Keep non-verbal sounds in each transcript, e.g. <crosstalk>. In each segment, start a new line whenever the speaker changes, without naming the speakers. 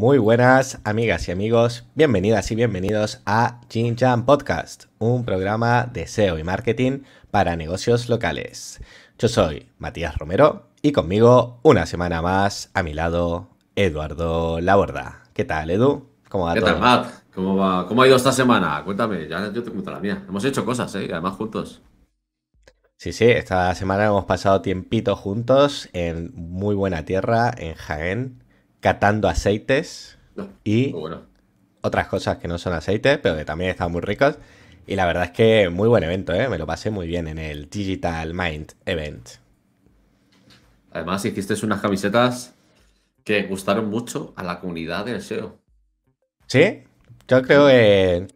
Muy buenas amigas y amigos, bienvenidas y bienvenidos a Jin Podcast, un programa de SEO y marketing para negocios locales. Yo soy Matías Romero y conmigo una semana más a mi lado Eduardo Laborda. ¿Qué tal, Edu? ¿Cómo
va ¿Qué tal, Matt? ¿Cómo, ¿Cómo ha ido esta semana? Cuéntame, ya yo te cuento la mía. Hemos hecho cosas, ¿eh? Además juntos. Sí, sí, esta semana
hemos pasado tiempito juntos en muy buena tierra, en Jaén, catando aceites y otras cosas que no son aceites, pero que también están muy ricos. Y la verdad es que muy buen evento, ¿eh? me lo pasé muy bien en el Digital Mind Event.
Además, hiciste unas camisetas que gustaron mucho a la comunidad del SEO.
¿Sí? Yo creo que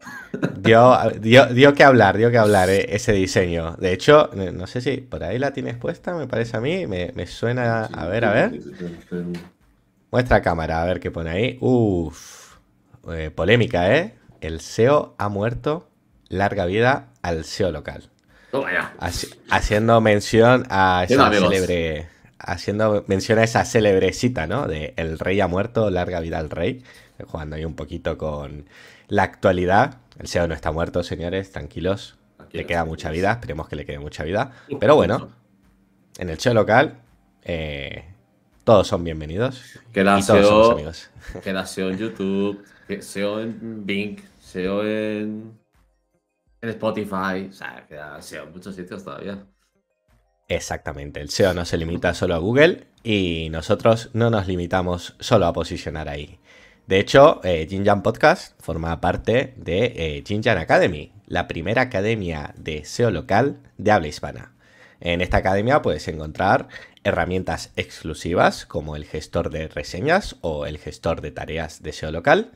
dio, que hablar, dio que hablar eh, ese diseño. De hecho, no sé si por ahí la tienes puesta, me parece a mí, me, suena... a ver, a ver. Muestra cámara, a ver qué pone ahí. Uf, eh, polémica, ¿eh? El SEO ha muerto. Larga vida al SEO local. haciendo mención a esa célebre. Haciendo mención a esa célebre cita, ¿no? De El rey ha muerto, larga vida al rey. Jugando ahí un poquito con la actualidad. El SEO no está muerto, señores, tranquilos. le queda mucha vida, esperemos que le quede mucha vida. Pero bueno, en el SEO local eh, todos son bienvenidos. Que la todos
e Que SEO en YouTube, SEO en Bing, SEO en, Spotify, o sea, que SEO en muchos sitios todavía.
Exactamente, el SEO no se limita solo a Google y nosotros no nos limitamos solo a posicionar ahí. De hecho, eh, Jinjan Podcast forma parte de eh, Jinjan Academy, la primera academia de SEO local de habla hispana. En esta academia puedes encontrar herramientas exclusivas como el gestor de reseñas o el gestor de tareas de SEO local,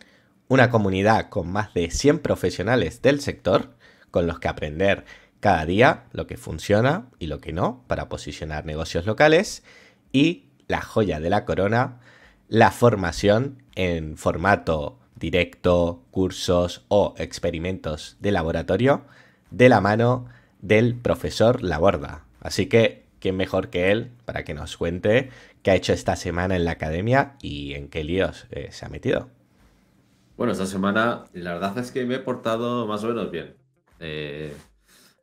una comunidad con más de 100 profesionales del sector con los que aprender cada día lo que funciona y lo que no para posicionar negocios locales y la joya de la corona, la formación en formato directo, cursos o experimentos de laboratorio de la mano del profesor Laborda. Así que ¿quién mejor que él para que nos cuente qué ha hecho esta semana en la academia y en qué líos eh, se ha metido?
Bueno, esta semana la verdad es que me he portado más o menos bien. Eh,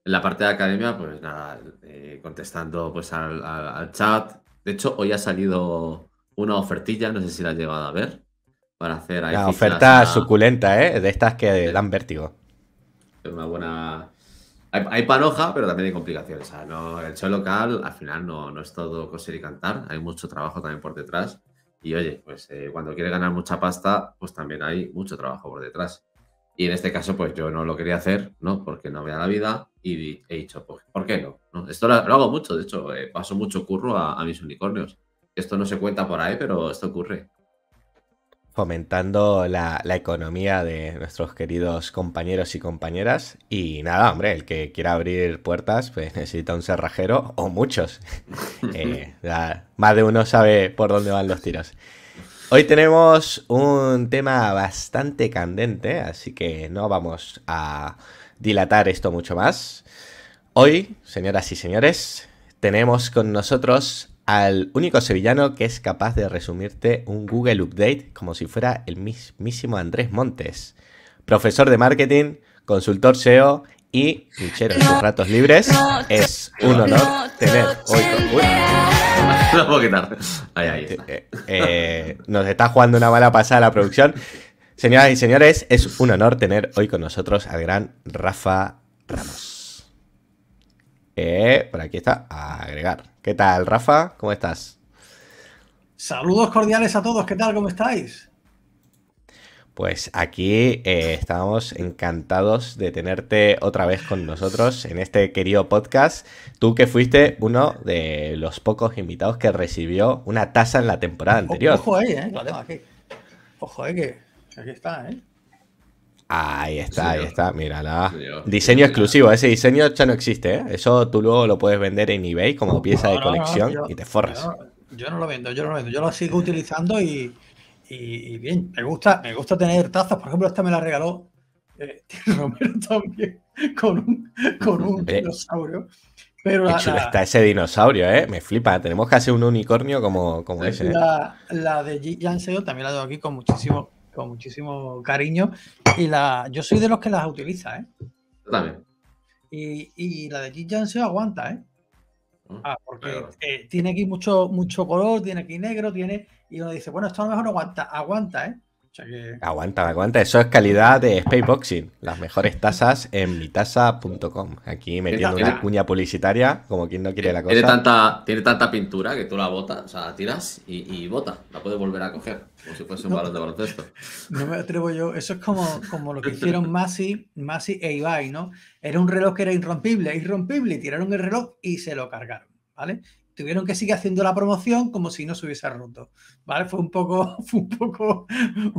en la parte de academia, pues nada, eh, contestando pues al, chat. De hecho, hoy ha salido una ofertilla, no sé si la has llegado a ver, para hacer ahí. La oferta
suculenta, ¿eh? De estas que dan vértigo.
Es una buena hay, panoja, pero también hay complicaciones. no, el show local al final no, no, es todo coser y cantar. Hay mucho trabajo también por detrás. Y oye, pues eh, cuando quieres ganar mucha pasta, pues también hay mucho trabajo por detrás. Y en este caso, pues yo no lo quería hacer, ¿no? Porque no vea la vida y he dicho, pues, ¿por qué no? Esto lo, hago mucho, de hecho, eh, paso mucho curro a, a, mis unicornios. Esto no se cuenta por ahí, pero esto ocurre
fomentando la, economía de nuestros queridos compañeros y compañeras. Y nada, hombre, el que quiera abrir puertas, pues <laughs> necesita un cerrajero o muchos. <laughs> Eh, más de uno sabe por dónde van los tiros. Hoy tenemos un tema bastante candente, así que no vamos a dilatar esto mucho más. Hoy, señoras y señores, tenemos con nosotros al único sevillano que es capaz de resumirte un Google Update como si fuera el mismísimo Andrés Montes, profesor de marketing, consultor SEO y luchero en sus ratos libres. Es un honor tener hoy con... Uy.
Eh,
eh, nos está jugando una mala pasada la producción. Señoras y señores, es un honor tener hoy con nosotros al gran Rafa Ramos. Eh, por aquí está, a agregar. ¿Qué tal, Rafa? ¿Cómo estás? Saludos
cordiales a todos, ¿qué tal? ¿Cómo
estáis? Pues aquí eh, estamos encantados de tenerte otra vez con nosotros en este querido podcast. Tú que fuiste uno de los pocos invitados que recibió una taza en la temporada anterior. Ojo ahí,
¿eh? tengo aquí. Ojo ahí que aquí está, ¿eh?
Ahí está, ahí está, mírala. diseño exclusivo, ese diseño ya no existe, ¿eh? Eso tú luego lo puedes vender en eBay como pieza de colección y te forras.
Yo, no lo vendo, yo no lo vendo, yo lo sigo utilizando y, bien, me gusta, me gusta tener tazas, por ejemplo, esta me la regaló eh, <laughs> Romero también con un, dinosaurio.
Pero está ese dinosaurio, ¿eh? Me flipa. Tenemos que hacer un unicornio como, ese. ¿eh?
La, de Jan también la tengo aquí con muchísimo, con muchísimo cariño. Y la, yo soy de los que las utiliza, ¿eh? también. Y, y la de Jin se aguanta, ¿eh?
Ah, ah porque eh,
tiene aquí mucho, mucho color, tiene aquí negro, tiene. Y uno dice, bueno, esto a lo mejor aguanta, aguanta, ¿eh? Aguanta, que...
Aguanta, aguanta. Eso es calidad de Spaceboxing. Las mejores tasas en mitasa.com. Aquí metiendo una cuña publicitaria, como quien no quiere eh, la cosa. Tiene
tanta, tiene tanta pintura que tú la botas, o sea, tiras y, y botas. La puedes volver a coger, como si fuese un balón de baloncesto.
No me atrevo yo. Eso es como, como lo que hicieron <laughs> Masi, e Ibai, ¿no? Era un reloj que era irrompible, irrompible. Tiraron el reloj y se lo cargaron, ¿vale? tuvieron que seguir haciendo la promoción como si no se hubiese roto. ¿Vale? Fue un poco, <laughs> fue un poco,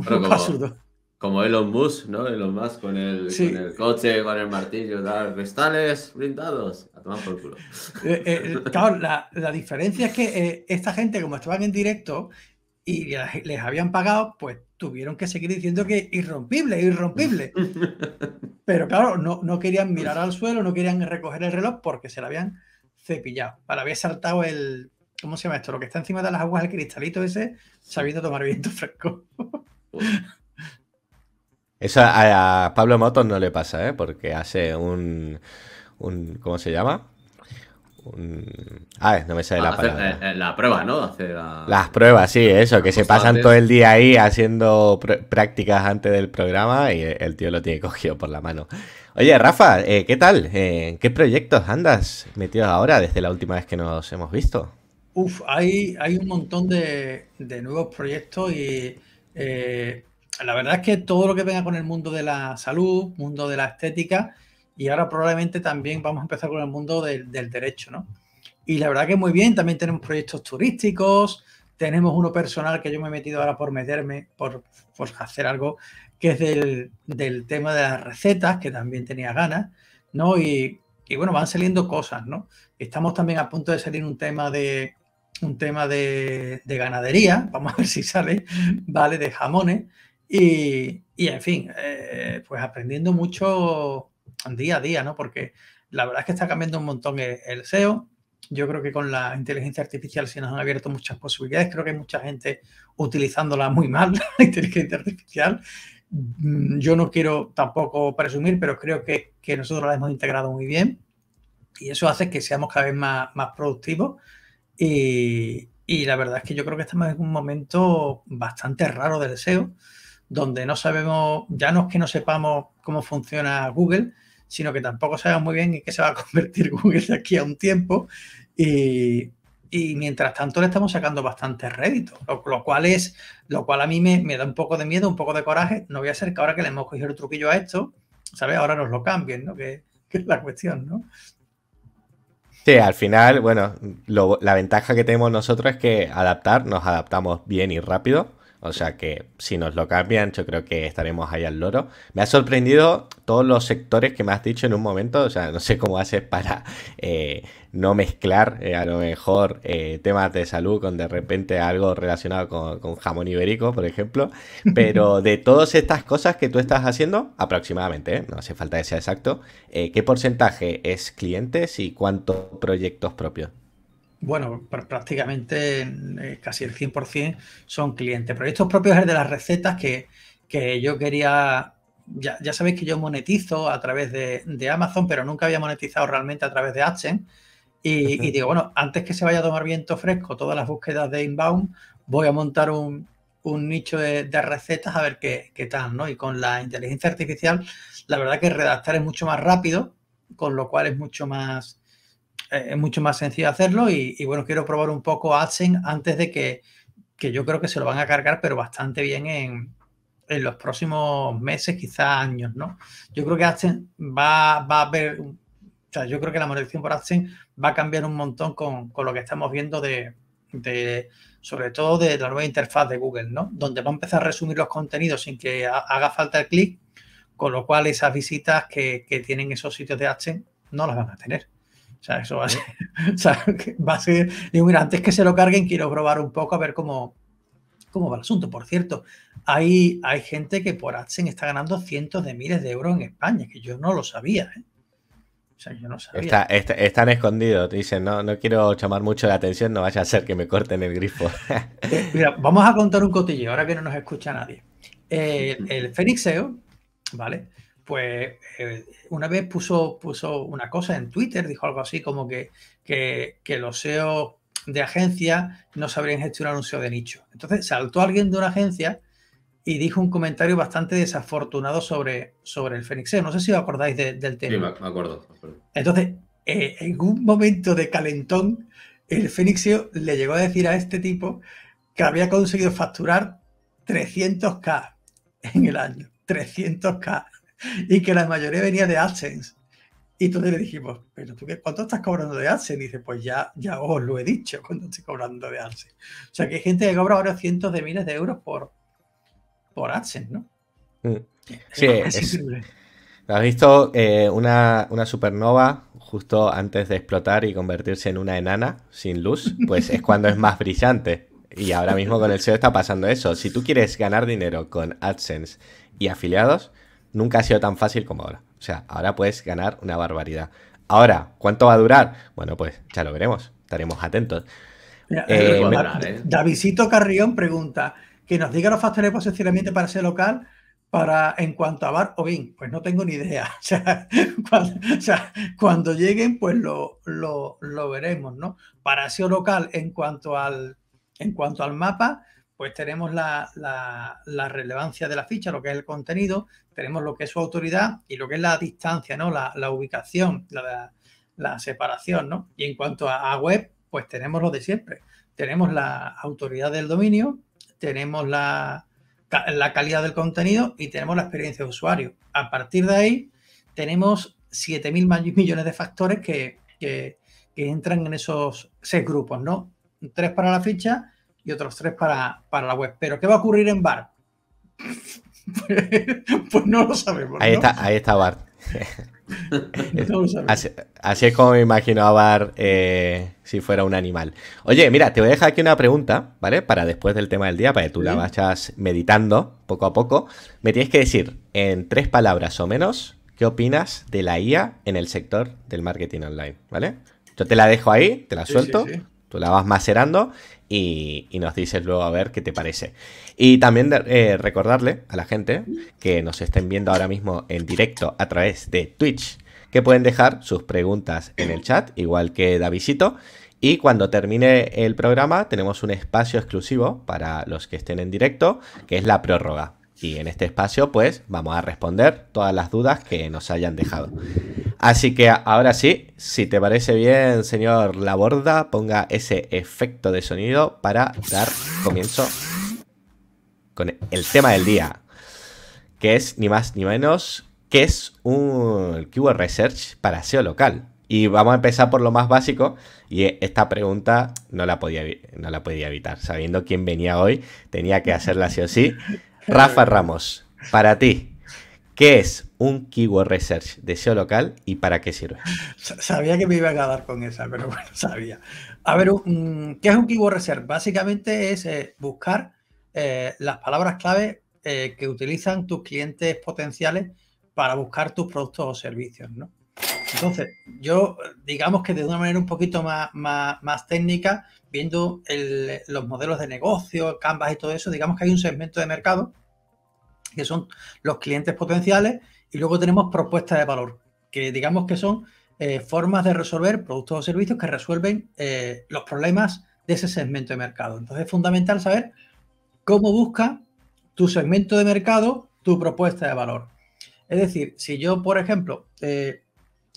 como, absurdo.
Como Elon Musk, ¿no? Elon Musk con el, con el coche, con el martillo, dar cristales blindados. A tomar por culo. Eh, eh, eh, claro, la,
diferencia es que esta gente, como estaban en directo y les habían pagado, pues tuvieron que seguir diciendo que irrompible, irrompible. <laughs> Pero claro, no, no querían mirar al suelo, no querían recoger el reloj porque se la habían cepillado. Para haber saltado el. ¿Cómo se llama esto? Lo que está encima de las aguas, el cristalito ese, sabiendo tomar viento fresco. <laughs>
Eso a, Pablo Motos no le pasa, ¿eh? Porque hace un, ¿Cómo se llama? Ah, no me sale la palabra.
Eh, eh, la prueba, ¿no? Las pruebas, sí, eso, que se pasan todo el
día ahí haciendo prácticas antes del programa y el tío lo tiene cogido por la mano. Oye, Rafa, eh, ¿qué tal? ¿En eh, qué proyectos andas metido ahora desde la última vez que nos hemos visto?
Uf, hay, un montón de, nuevos proyectos y eh, la verdad es que todo lo que venga con el mundo de la salud, mundo de la estética y ahora probablemente también vamos a empezar con el mundo del, derecho, ¿no? Y la verdad que muy bien, también tenemos proyectos turísticos, tenemos uno personal que yo me he metido ahora por meterme, por, por hacer algo que es del, tema de las recetas, que también tenía ganas, ¿no? Y, bueno, van saliendo cosas, ¿no? Estamos también a punto de salir un tema de un tema de, ganadería, <laughs> vamos a ver si sale, ¿vale? De jamones. Y, en fin, eh, pues aprendiendo mucho día a día, ¿no? Porque la verdad es que está cambiando un montón el, el SEO. Yo creo que con la inteligencia artificial se nos han abierto muchas posibilidades. Creo que hay mucha gente utilizándola muy mal, <laughs> la inteligencia artificial.
Mm,
yo no quiero tampoco presumir, pero creo que, nosotros la hemos integrado muy bien y eso hace que seamos cada vez más, productivos. Y, y, la verdad es que yo creo que estamos en un momento bastante raro de deseo, donde no sabemos, ya no es que no sepamos cómo funciona Google, sino que tampoco sabemos muy bien en qué se va a <laughs> convertir Google de aquí a un tiempo. Y, y mientras tanto le estamos sacando bastante rédito, lo, cual es, lo cual a mí me, da un poco de miedo, un poco de coraje. No voy a ser que ahora que le hemos cogido el truquillo a esto, ¿sabes? Ahora nos lo cambien, ¿no? Que, <laughs> es la cuestión, ¿no?
Sí, al final, bueno, la ventaja que tenemos nosotros es que adaptar, nos adaptamos bien y rápido. O sea que si nos lo cambian, yo creo que estaremos ahí al loro. Me ha sorprendido todos los sectores que me has dicho en un momento. O sea, no sé cómo haces para eh, no mezclar eh, a lo mejor eh, temas de salud con de repente algo relacionado con, con jamón ibérico, por ejemplo. Pero <laughs> de todas estas cosas que tú estás haciendo, aproximadamente, no hace falta que sea exacto, ¿qué porcentaje es clientes y cuántos proyectos propios?
Bueno, prácticamente eh, casi el 100% son clientes. Proyectos propios es de las recetas que, yo quería... Ya, sabéis que yo monetizo a través de, Amazon, pero nunca había monetizado realmente a través de AdSense. Y, digo, bueno, antes que se vaya a tomar viento fresco todas las búsquedas de inbound, voy a montar un, un nicho de, recetas a ver qué, qué tal, ¿no? Y con la inteligencia artificial, la verdad que redactar es mucho más rápido, con lo cual es mucho más eh, es mucho más sencillo hacerlo y, bueno, quiero probar un poco AdSense antes de que, yo creo que se lo van a cargar, pero bastante bien en, en los próximos meses, quizás años, ¿no? Yo creo que AdSense va, va a ver o sea, yo creo que la monetización por AdSense va a cambiar un montón con, con lo que estamos viendo de, de, sobre todo de la nueva interfaz de Google, ¿no? Donde va a empezar a resumir los contenidos sin que haga falta el clic, con lo cual esas visitas que, que tienen esos sitios de AdSense no las van a tener sea, eso va a ser, <laughs> o sea, va a ser, digo, mira, antes que se lo carguen quiero probar un poco a ver cómo, cómo va el asunto. Por cierto, hay, hay gente que por AdSense está ganando cientos de miles de euros en España, que yo no lo sabía, ¿eh? O sea, yo no sabía.
Está, están escondidos, te dicen, no, no quiero llamar mucho la atención, no vaya a ser que me corten el grifo. <laughs>
Eh, mira, vamos a contar un cotillo, ahora que no nos escucha nadie. Eh, el Fénixeo, ¿vale? pues eh, una vez puso, puso una cosa en Twitter, dijo algo así como que, que, los SEO de agencia no sabrían gestionar un SEO de nicho. Entonces saltó alguien de una agencia y dijo un comentario bastante desafortunado sobre, sobre el Fénix e. No sé si os acordáis del tema. Sí, me, acuerdo, Entonces, eh, en un momento de calentón, el Fénix e le llegó a decir a este tipo que había conseguido facturar 300k en el año. 300k. <laughs> y que la mayoría venía de AdSense. Y tú le dijimos, pero tú qué, ¿cuánto estás cobrando de AdSense? Y dice, pues ya, ya os lo he dicho <laughs> cuando estoy cobrando de AdSense. O sea que hay gente que cobra ahora cientos de miles de euros por, por AdSense, ¿no?
Mm. Sí, es, ¿Has visto eh, una, una, supernova justo antes de explotar y convertirse en una enana sin luz? Pues es cuando es más brillante. Y ahora mismo con el <laughs> SEO está pasando eso. Si tú quieres ganar dinero con AdSense y afiliados, nunca ha sido tan fácil como ahora. O sea, ahora puedes ganar una barbaridad. Ahora, ¿cuánto va a durar? Bueno, pues ya lo veremos. Estaremos atentos. Eh, eh,
Davidito Carrión pregunta que nos diga los factores posicionalmente para ser local para en cuanto a Bar o Bin. Pues no tengo ni idea. <laughs> O sea, cuando, lleguen, pues lo, lo, lo, veremos, ¿no? Para SEO local en cuanto al en cuanto al mapa, pues tenemos la, relevancia de la ficha, lo que es el contenido, tenemos lo que es su autoridad y lo que es la distancia, ¿no? La, ubicación, la, separación, ¿no? Y en cuanto a, web, pues tenemos lo de siempre. Tenemos la autoridad del dominio, tenemos la, calidad del contenido y tenemos la experiencia de usuario. A partir de ahí, tenemos 7.000 <laughs> millones de factores que, que entran en esos seis grupos, ¿no? Tres para la ficha, y otros tres para, para la web. Pero ¿qué va a ocurrir en Bart? <laughs> pues no lo sabemos. Ahí, está,
ahí Bart. <laughs> así, es como me imagino a bar eh, si fuera un animal. Oye, mira, te voy a dejar aquí una pregunta, ¿vale? Para después del tema del día, para que tú la vayas meditando poco a poco. Me tienes que decir, en tres palabras o menos, ¿qué opinas de la IA en el sector del marketing online? ¿Vale? Yo te la dejo ahí, te la suelto, tú la vas macerando y, nos dices luego a ver qué te parece. Y también eh, recordarle a la gente que nos estén viendo ahora mismo en directo a través de Twitch que pueden dejar sus preguntas en el chat, igual que Davisito. Y cuando termine el programa tenemos un espacio exclusivo para los que estén en directo, que es la prórroga. Y en este espacio, pues, vamos a responder todas las dudas que nos hayan dejado. Así que ahora sí, si te parece bien, señor Laborda, ponga ese efecto de sonido para dar comienzo con el tema del día. Que es ni más ni menos que es un keyword research para SEO local. Y vamos a empezar por lo más básico. Y esta pregunta no la podía, no la podía evitar. Sabiendo quién venía hoy, tenía que hacerla sí o sí. Rafa Ramos, para ti, ¿qué es un keyword research de SEO local y para qué sirve?
Sabía que me iba a acabar con esa, pero <laughs> bueno, sabía. A ver, ¿qué es un keyword research? Básicamente es eh, buscar eh, las palabras clave eh, que utilizan tus clientes potenciales para buscar tus productos o servicios, ¿no? Entonces, yo digamos que de una manera un poquito más, más, más técnica, viendo los modelos de negocio, Canvas y todo eso, digamos que hay un segmento de mercado que son los clientes potenciales y luego tenemos propuestas de valor, que digamos que son eh, formas de resolver productos o servicios que resuelven eh, los problemas de ese segmento de mercado. Entonces es fundamental saber cómo busca tu segmento de mercado tu propuesta de valor. Es decir, si yo, por ejemplo, eh,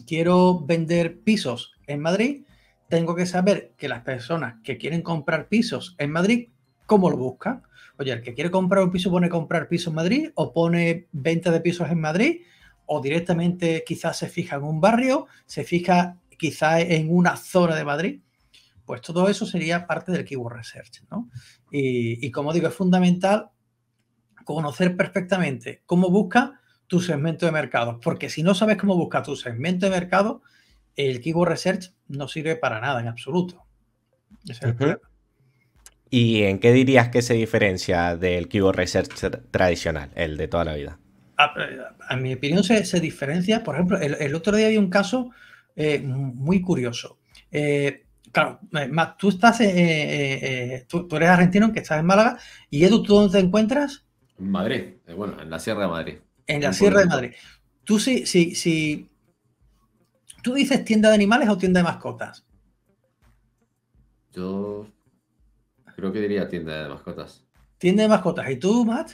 quiero vender pisos en Madrid, tengo que saber que las personas que quieren comprar pisos en Madrid, ¿cómo lo buscan? Oye, el que quiere comprar un piso pone comprar piso en Madrid o pone venta de pisos en Madrid o directamente quizás se fija en un barrio, se fija quizás en una zona de Madrid. Pues todo eso sería parte del keyword research, ¿no? Y, y como digo, es fundamental conocer perfectamente cómo busca tu segmento de mercado, porque si no sabes cómo busca tu segmento de mercado, el keyword research no sirve para nada en absoluto.
¿Y en qué dirías que se diferencia del keyword research tradicional, el de toda la vida?
A,
mi opinión se, diferencia, por ejemplo, el, otro día había un caso eh, muy curioso. Eh, claro, eh, tú estás, tú, eres argentino, que estás en Málaga, y Edu, ¿tú dónde te encuentras?
En Madrid, bueno, en la Sierra de Madrid. En la Sierra de Madrid.
Tú sí, sí, sí. ¿Tú dices tienda de animales o tienda de mascotas?
Yo creo que diría tienda de mascotas.
Tienda de mascotas. ¿Y tú, Matt?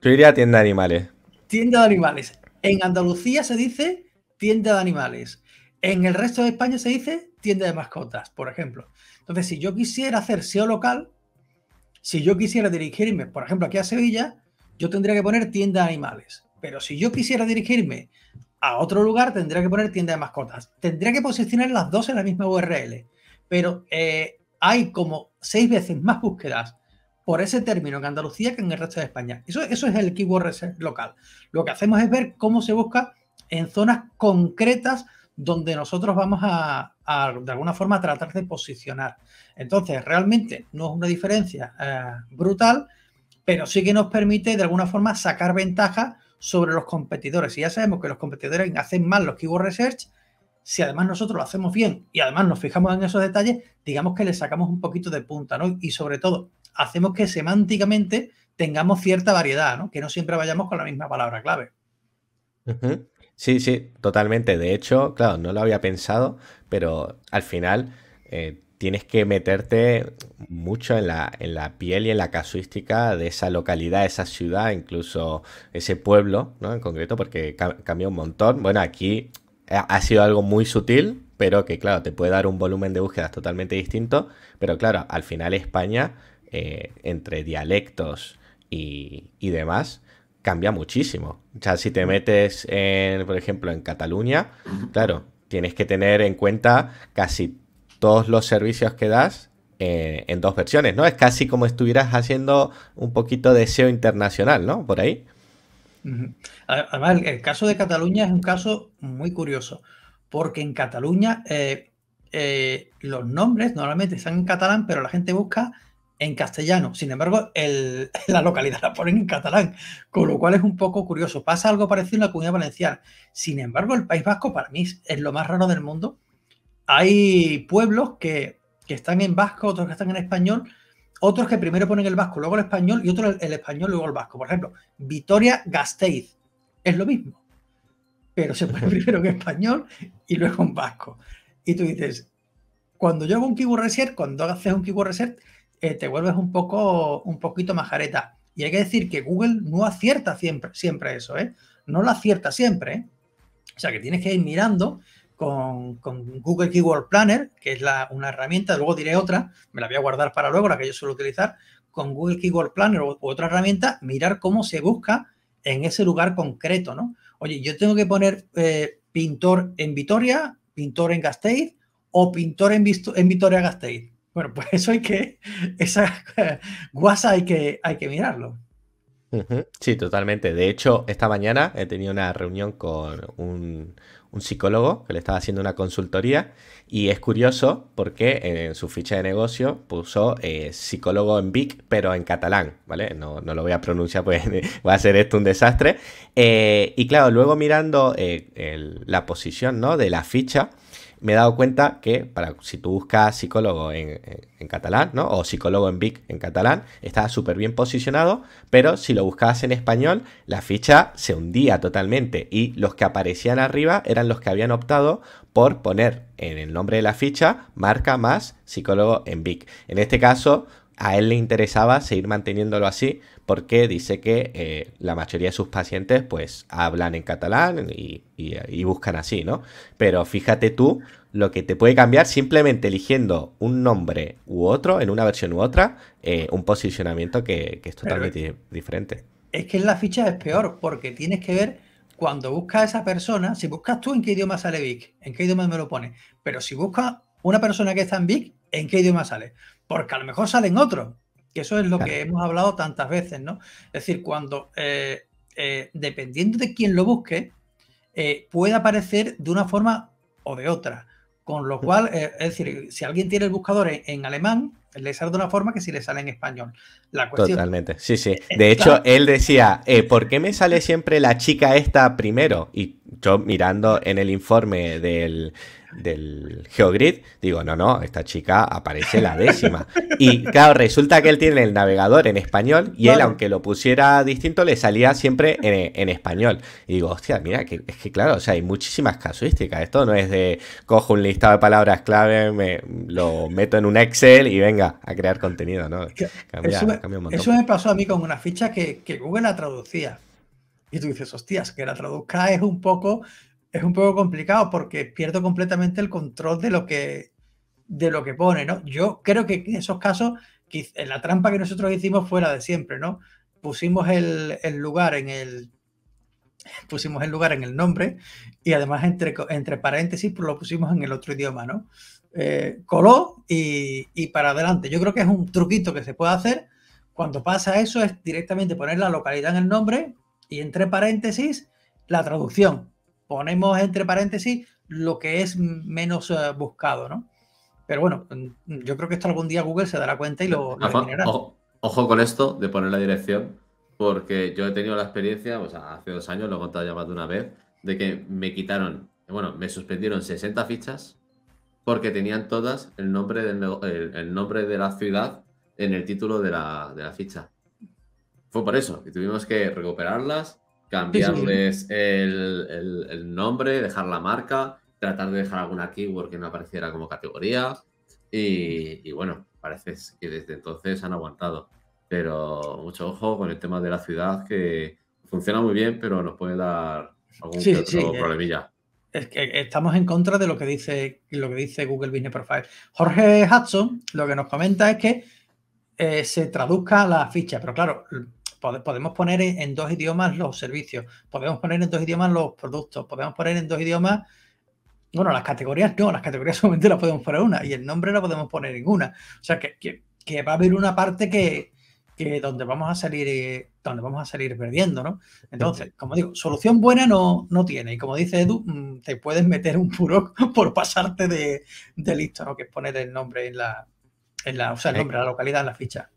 Yo diría tienda de animales.
Tienda de animales. En Andalucía se dice tienda de animales. En el resto de España se dice tienda de mascotas, por ejemplo. Entonces, si yo quisiera hacer SEO local, si yo quisiera dirigirme, por ejemplo, aquí a Sevilla, yo tendría que poner tienda de animales. Pero si yo quisiera dirigirme a otro lugar tendría que poner tienda de mascotas. Tendría que posicionar las dos en la misma URL. Pero eh, hay como seis veces más búsquedas por ese término en Andalucía que en el resto de España. Eso, eso es el keyword local. Lo que hacemos es ver cómo se busca en zonas concretas donde nosotros vamos a, de alguna forma, tratar de posicionar. Entonces, realmente no es una diferencia eh, brutal, pero sí que nos permite, de alguna forma, sacar ventaja sobre los competidores. Y ya sabemos que los competidores hacen mal los keyword research. Si además nosotros lo hacemos bien y además nos fijamos en esos detalles, digamos que le sacamos un poquito de punta, ¿no? Y sobre todo, hacemos que semánticamente tengamos cierta variedad, ¿no? Que no siempre vayamos con la misma palabra clave.
Sí, sí, totalmente. De hecho, claro, no lo había pensado, pero al final eh, tienes que meterte mucho en la, piel y en la casuística de esa localidad, esa ciudad, incluso ese pueblo, ¿no? En concreto, porque cambia un montón. Bueno, aquí ha sido algo muy sutil, pero que claro, te puede dar un volumen de búsquedas totalmente distinto, pero claro, al final España, eh, entre dialectos y, y, demás, cambia muchísimo. O sea, si te metes, en, por ejemplo, en Cataluña, claro, tienes que tener en cuenta casi todos los servicios que das eh, en dos versiones, ¿no? Es casi como estuvieras haciendo un poquito de SEO internacional, ¿no? Por ahí.
Además, el caso de Cataluña es un caso muy curioso, porque en Cataluña eh, eh, los nombres normalmente están en catalán, pero la gente busca en castellano. Sin embargo, <laughs> la localidad la ponen en catalán, con lo cual es un poco curioso. Pasa algo parecido en la comunidad valenciana. Sin embargo, el País Vasco para mí es lo más raro del mundo hay pueblos que, están en vasco, otros que están en español, otros que primero ponen el vasco, luego el español y otros el, español, luego el vasco. Por ejemplo, Vitoria Gasteiz es lo mismo, pero se pone <laughs> primero en español y luego en vasco. Y tú dices, cuando yo hago un keyword reset, cuando haces un keyword reset, eh, te vuelves un poco, un poquito majareta. Y hay que decir que Google no acierta siempre, siempre eso, ¿eh? No lo acierta siempre, ¿eh? O sea, que tienes que ir mirando con, Google Keyword Planner, que es una herramienta, luego diré otra, me la voy a guardar para luego, la que yo suelo utilizar, con Google Keyword Planner u, otra herramienta, mirar cómo se busca en ese lugar concreto, ¿no? Oye, yo tengo que poner eh, pintor en Vitoria, pintor en Gasteiz o pintor en, Vitoria-Gasteiz. Bueno, <laughs> pues eso hay que, esa <laughs> guasa hay que, hay que mirarlo.
Sí, totalmente. De hecho, esta mañana he tenido una reunión con un, un psicólogo que le estaba haciendo una consultoría y es curioso porque en su ficha de negocio puso eh, psicólogo en Vic, pero en catalán, ¿vale? No, lo voy a pronunciar, pues <laughs> va a ser esto un desastre. Eh, y claro, luego mirando eh, la posición ¿no? de la ficha, me he dado cuenta que para, si tú buscas psicólogo en, catalán, ¿no? O psicólogo en Vic en catalán, está súper bien posicionado, pero si lo buscabas en español, la ficha se hundía totalmente y los que aparecían arriba eran los que habían optado por poner en el nombre de la ficha marca más psicólogo en Vic. En este caso, a él le interesaba seguir manteniéndolo así porque dice que eh, la mayoría de sus pacientes pues hablan en catalán y, buscan así, ¿no? Pero fíjate tú lo que te puede cambiar simplemente eligiendo un nombre u otro, en una versión u otra, eh, un posicionamiento que, es totalmente diferente.
Es que en la ficha es peor porque tienes que ver cuando buscas a esa persona, si buscas tú en qué idioma sale Vic, en qué idioma me lo pone, pero si buscas una persona que está en Vic, ¿en qué idioma sale? Porque a lo mejor sale en otro. Que eso es lo que hemos hablado tantas veces, ¿no? Es decir, cuando, eh, eh, dependiendo de quién lo busque, eh, puede aparecer de una forma o de otra. Con lo cual, es decir, si alguien tiene el buscador en, alemán, le sale de una forma que si le sale en español. La Totalmente,
sí, sí. De hecho, él decía, ¿por qué me sale siempre la chica esta primero? Y yo mirando en el informe del, del Geogrid, digo, no, no, esta chica aparece la décima. Y claro, resulta que él tiene el navegador en español y él, aunque lo pusiera distinto, le salía siempre en, español. Y digo, hostia, mira, que, es que claro, o sea, hay muchísimas casuísticas. Esto no es de cojo un listado de palabras clave, me, lo meto en un Excel y venga a crear contenido, ¿no? eso, me,
pasó a mí con una ficha que, que Google la traducía. Y tú dices, hostias, que la traduzca es un poco es un poco complicado porque pierdo completamente el control de lo que, de lo que pone, ¿no? Yo creo que en esos casos, la trampa que nosotros hicimos fue la de siempre, ¿no? Pusimos el, lugar en el pusimos el lugar en el nombre y además entre, entre paréntesis pues lo pusimos en el otro idioma, ¿no? Eh, coló y, y, para adelante. Yo creo que es un truquito que se puede hacer. Cuando pasa eso es directamente poner la localidad en el nombre y entre paréntesis la traducción ponemos entre paréntesis lo que es menos eh, buscado, ¿no? Pero bueno, mm, mm, yo creo que esto algún día Google se dará cuenta y lo,
Ojo, con esto de poner la dirección, porque yo he tenido la experiencia, o sea, hace dos años, lo he contado ya más de una vez, de que me quitaron, bueno, me suspendieron 60 fichas porque tenían todas el nombre, nombre de la ciudad en el título de la, de la ficha. Fue por eso, y tuvimos que recuperarlas, cambiarles El, nombre, dejar la marca, tratar de dejar alguna keyword que no apareciera como categoría. Y, bueno, parece que desde entonces han aguantado. Pero mucho ojo con el tema de la ciudad que funciona muy bien, pero nos puede dar algún otro eh, problemilla. Es que
estamos en contra de lo que dice lo que dice Google Business Profile. Jorge Hudson lo que nos comenta es que eh, se traduzca la ficha, pero claro, podemos poner en, dos idiomas los servicios, podemos poner en dos idiomas los productos, podemos poner en dos idiomas, bueno, las categorías no, las categorías <laughs> solamente las podemos poner una y el nombre no podemos poner ninguna. O sea, que, va a haber una parte que, donde vamos a salir eh, donde vamos a salir perdiendo, ¿no? Entonces, como digo, solución buena no, no tiene. Y como dice Edu, mm, te puedes meter un puro <laughs> por pasarte de, de listo, ¿no? Que es poner el nombre en la, en la, o sea, el nombre, la localidad en la ficha.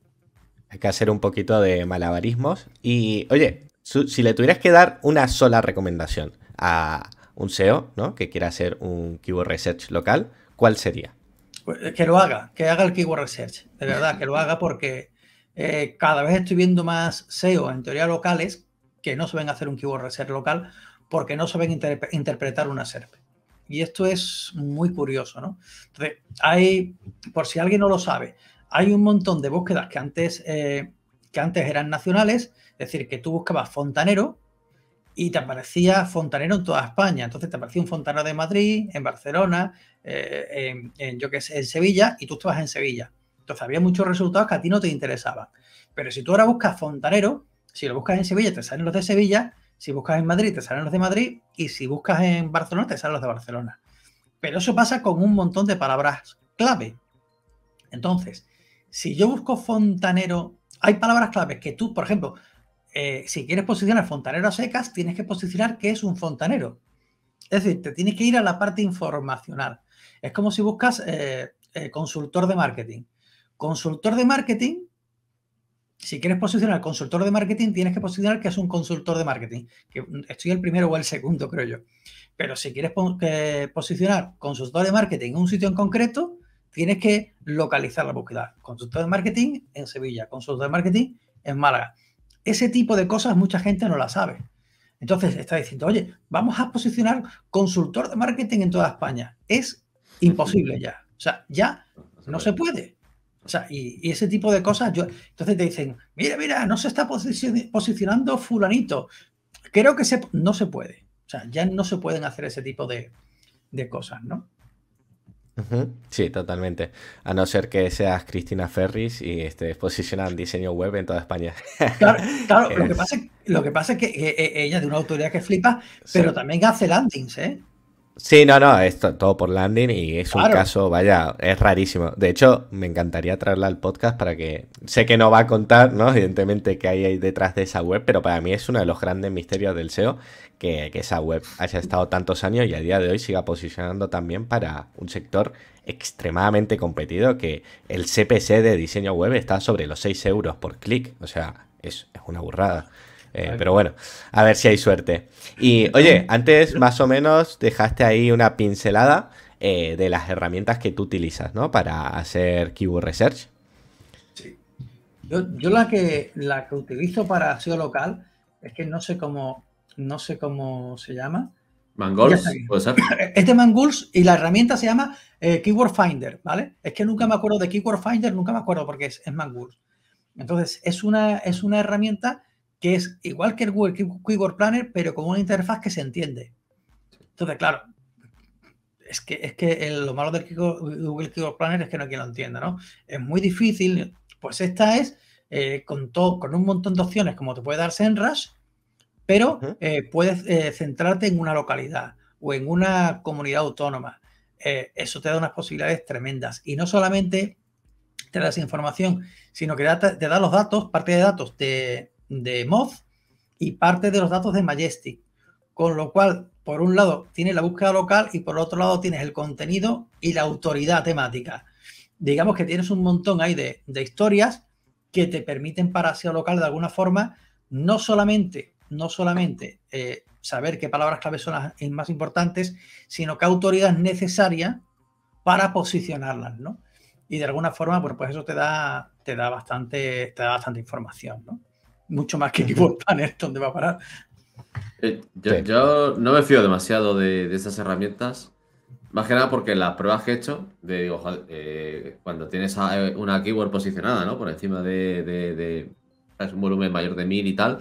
Hay que hacer un poquito de malabarismos. Y oye, si le tuvieras que dar una sola recomendación a un SEO ¿no? que quiera hacer un keyword research local, ¿cuál sería? Pues,
eh, que lo haga, que haga el keyword research. De verdad, que lo haga porque eh, cada vez estoy viendo más e SEO en teoría locales que no saben hacer un keyword research local porque no saben interpretar una SERP. Y esto es muy curioso, ¿no? Entonces, hay, por si alguien no lo sabe, hay un montón de búsquedas que antes, eh, que antes eran nacionales, es decir, que tú buscabas fontanero y te aparecía fontanero en toda España. Entonces te aparecía un fontanero de Madrid, en Barcelona, eh, en, yo qué sé, en Sevilla, y tú estabas en Sevilla. Entonces había muchos resultados que a ti no te interesaban. Pero si tú ahora buscas fontanero, si lo buscas en Sevilla, te salen los de Sevilla, si buscas en Madrid, te salen los de Madrid, y si buscas en Barcelona, te salen los de Barcelona. Pero eso pasa con un montón de palabras clave. Entonces, si yo busco fontanero, hay palabras claves que tú, por ejemplo, eh, si quieres posicionar fontanero a secas, tienes que posicionar que es un fontanero. Es decir, te tienes que ir a la parte informacional. Es como si buscas eh, eh, consultor de marketing. Consultor de marketing, si quieres posicionar consultor de marketing, tienes que posicionar que es un consultor de marketing. Que mm, estoy el primero o el segundo, creo yo. Pero si quieres posicionar consultor de marketing en un sitio en concreto, tienes que localizar la búsqueda. Consultor de marketing en Sevilla, consultor de marketing en Málaga. Ese tipo de cosas mucha gente no la sabe. Entonces está diciendo, oye, vamos a posicionar consultor de marketing en toda España. Es imposible ya. O sea, ya no se puede. O sea, y, ese tipo de cosas, yo, entonces te dicen, mira, mira, no se está posicionando fulanito. Creo que se, no se puede. O sea, ya no se pueden hacer ese tipo de cosas, ¿no?
Sí, totalmente. A no ser que seas Cristina Ferris y estés posicionada diseño web en toda España. Claro,
<laughs> lo, que pasa, es que eh, eh, ella es de una autoridad que flipa, pero también hace landings, ¿eh?
Sí, no, no, es todo por landing y es un caso, vaya, es rarísimo. De hecho, me encantaría traerla al podcast para que. Sé que no va a contar, ¿no? Evidentemente, que hay ahí detrás de esa web, pero para mí es uno de los grandes misterios del SEO que, esa web haya estado tantos años y a día de hoy siga posicionando también para un sector extremadamente competido que el CPC de diseño web está sobre los 6 euros por clic. O sea, es una burrada. Eh, pero bueno, a ver si hay suerte. Y oye, <laughs> antes más o menos dejaste ahí una pincelada eh, de las herramientas que tú utilizas, ¿no? Para hacer keyword research.
Sí. Yo, la, que, la que utilizo para SEO local es que no sé cómo, no sé cómo se llama.
Mangools, <coughs>
Es de Mangools y la herramienta se llama eh, Keyword Finder, ¿vale? Es que nunca me acuerdo de Keyword Finder, nunca me acuerdo porque es, es Mangools. Entonces, es una, es una herramienta que es igual que el Google Keyword Planner, pero con una interfaz que se entiende. Entonces, claro, es que, es que lo malo del Google Keyword Planner es que no hay quien lo entienda, ¿no? Es muy difícil, pues esta es eh, con, con un montón de opciones como te puede dar SEMrush, pero eh, puedes eh, centrarte en una localidad o en una comunidad autónoma. eso te da unas posibilidades tremendas. Y no solamente te da información, sino que te da los datos, parte de datos de, de Moz y parte de los datos de Majestic. Con lo cual, por un lado tienes la búsqueda local y por otro lado tienes el contenido y la autoridad temática. Digamos que tienes un montón ahí de, historias que te permiten para SEO local de alguna forma no solamente, no solamente eh, saber qué palabras clave son las más importantes, sino qué autoridad es necesaria para posicionarlas, ¿no? Y de alguna forma, pues, eso te da, te da bastante, te da bastante información, ¿no? mucho más que Keyboard panel ¿dónde va a parar?
Eh, yo, no me fío demasiado de, de esas herramientas. Más que nada porque las pruebas que he hecho, de, eh, cuando tienes eh, una keyword posicionada, ¿no? Por encima de, de, un volumen mayor de 1000 y tal,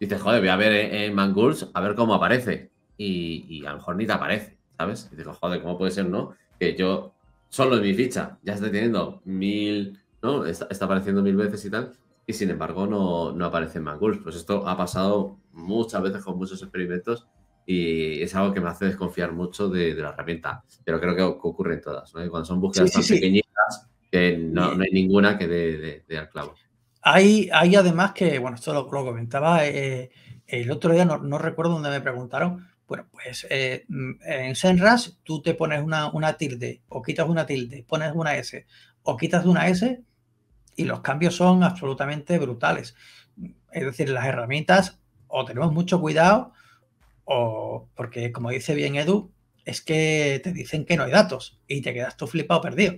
dices, joder, voy a ver en, Mangools a ver cómo aparece. Y, y, a lo mejor ni te aparece, ¿sabes? Y joder, ¿cómo puede ser, no? Que yo solo en mi ficha ya está teniendo mil, ¿no? está apareciendo mil veces y tal y sin embargo no, no aparecen ManGools. Pues esto ha pasado muchas veces con muchos experimentos y es algo que me hace desconfiar mucho de, la herramienta, pero creo que ocurre en todas, cuando son búsquedas tan pequeñitas, no, hay ninguna que dé al clavo.
Hay, además que, bueno, esto lo, comentaba eh, el otro día, no, recuerdo dónde me preguntaron, bueno, pues eh, mm, en senras tú te pones una, una tilde o quitas una tilde, pones una S o quitas una S y los cambios son absolutamente brutales. Es decir, las herramientas o tenemos mucho cuidado o porque, como dice bien Edu, es que te dicen que no hay datos y te quedas tú flipado perdido.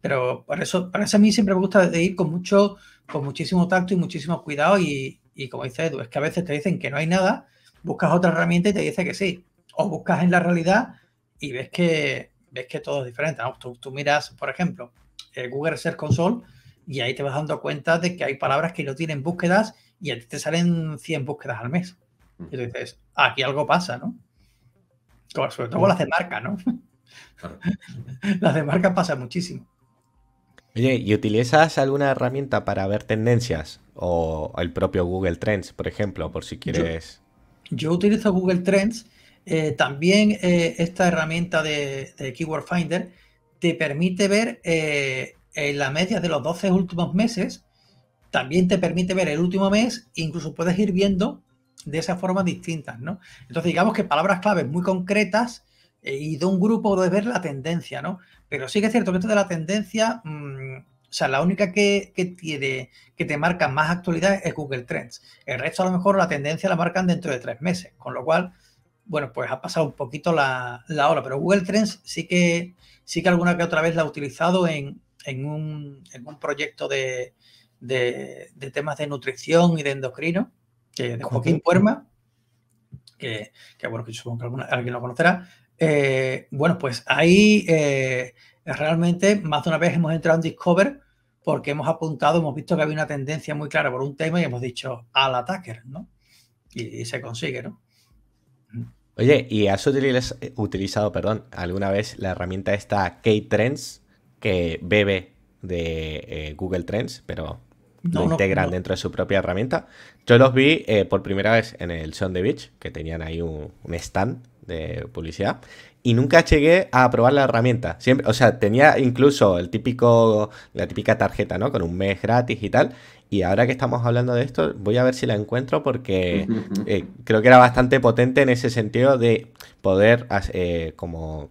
Pero por eso, para a mí siempre me gusta ir con mucho, con muchísimo tacto y muchísimo cuidado y, como dice Edu, es que a veces te dicen que no hay nada, buscas otra herramienta y te dice que sí. O buscas en la realidad y ves que, ves que todo es diferente. Tú, tú, miras, por ejemplo, el eh, Google Search Console y ahí te vas dando cuenta de que hay palabras que no tienen búsquedas y a ti te salen 100 búsquedas al mes. Mm. Y tú dices, aquí algo pasa, ¿no? sobre todo mm. las de marca, ¿no? <laughs> las de marca pasa muchísimo.
Oye, ¿y utilizas alguna herramienta para ver tendencias? O el propio Google Trends, por ejemplo, por si quieres.
Yo, utilizo Google Trends. Eh, también eh, esta herramienta de, Keyword Finder te permite ver eh, en la media de los 12 últimos meses también te permite ver el último mes, incluso puedes ir viendo de esas formas distintas, ¿no? Entonces, digamos que palabras claves muy concretas eh, y de un grupo de ver la tendencia, ¿no? Pero sí que es cierto que esto de la tendencia, mm, o sea, la única que, tiene, que te marca más actualidad es Google Trends. El resto, a lo mejor, la tendencia la marcan dentro de tres meses, con lo cual, bueno, pues ha pasado un poquito la, la hora, pero Google Trends sí que, sí que alguna que otra vez la ha utilizado en, en un, proyecto de, temas de nutrición y de endocrino, que de Joaquín Puerma, que, que bueno, que supongo que alguien lo conocerá. Eh, bueno, pues ahí eh, realmente más de una vez hemos entrado en Discover porque hemos apuntado, hemos visto que había una tendencia muy clara por un tema y hemos dicho al attacker, ¿no? Y, se consigue, ¿no?
Oye, ¿y has eh, utilizado, perdón, alguna vez la herramienta esta K-Trends? Bebé bebe de eh, Google Trends, pero no, lo integran dentro de su propia herramienta. Yo los vi eh, por primera vez en el Son de Beach, que tenían ahí un, stand de publicidad, y nunca llegué a probar la herramienta. Siempre, o sea, tenía incluso el típico, la típica tarjeta, ¿no? Con un mes gratis y tal. Y ahora que estamos hablando de esto, voy a ver si la encuentro porque <laughs> eh, creo que era bastante potente en ese sentido de poder como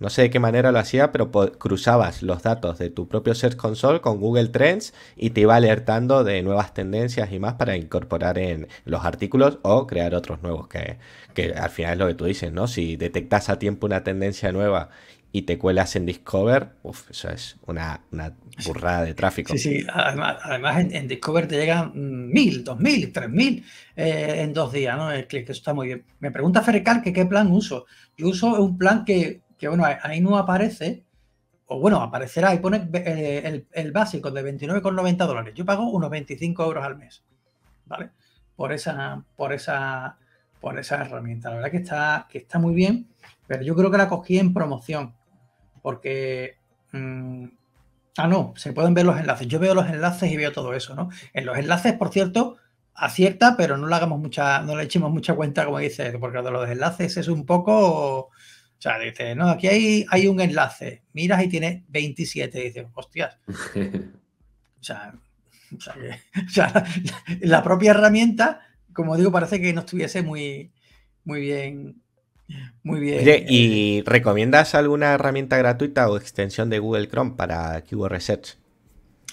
no sé de qué manera lo hacía, pero cruzabas los datos de tu propio Search Console con Google Trends y te iba alertando de nuevas tendencias y más para incorporar en los artículos o crear otros nuevos, que, que al final es lo que tú dices, ¿no? Si detectas a tiempo una tendencia nueva y te cuelas en Discover, eso es una, burrada de tráfico. Sí, sí,
además, en, Discover te llegan mm, mil, dos mil, tres mil eh, en dos días, ¿no? El clic eso está muy bien. Me pregunta Ferrecal que qué plan uso. Yo uso un plan que que bueno, ahí no aparece, o bueno, aparecerá y pone eh, el, el, básico de 29,90 dólares. Yo pago unos 25 euros al mes, ¿vale? Por esa, por esa, por esa herramienta. La verdad que está, que está muy bien, pero yo creo que la cogí en promoción, porque... Mm, ah, no, se pueden ver los enlaces. Yo veo los enlaces y veo todo eso, ¿no? En los enlaces, por cierto, acierta, pero no le hagamos mucha, no le echemos mucha cuenta, como dice, porque de los enlaces es un poco o sea, dice, no, aquí hay, hay un enlace. Miras y tiene 27. dice dices, hostias. <laughs> o sea, la, propia herramienta, como digo, parece que no estuviese muy, muy bien. Muy bien.
¿y eh, recomiendas alguna herramienta gratuita o extensión de Google Chrome para Keyword Research?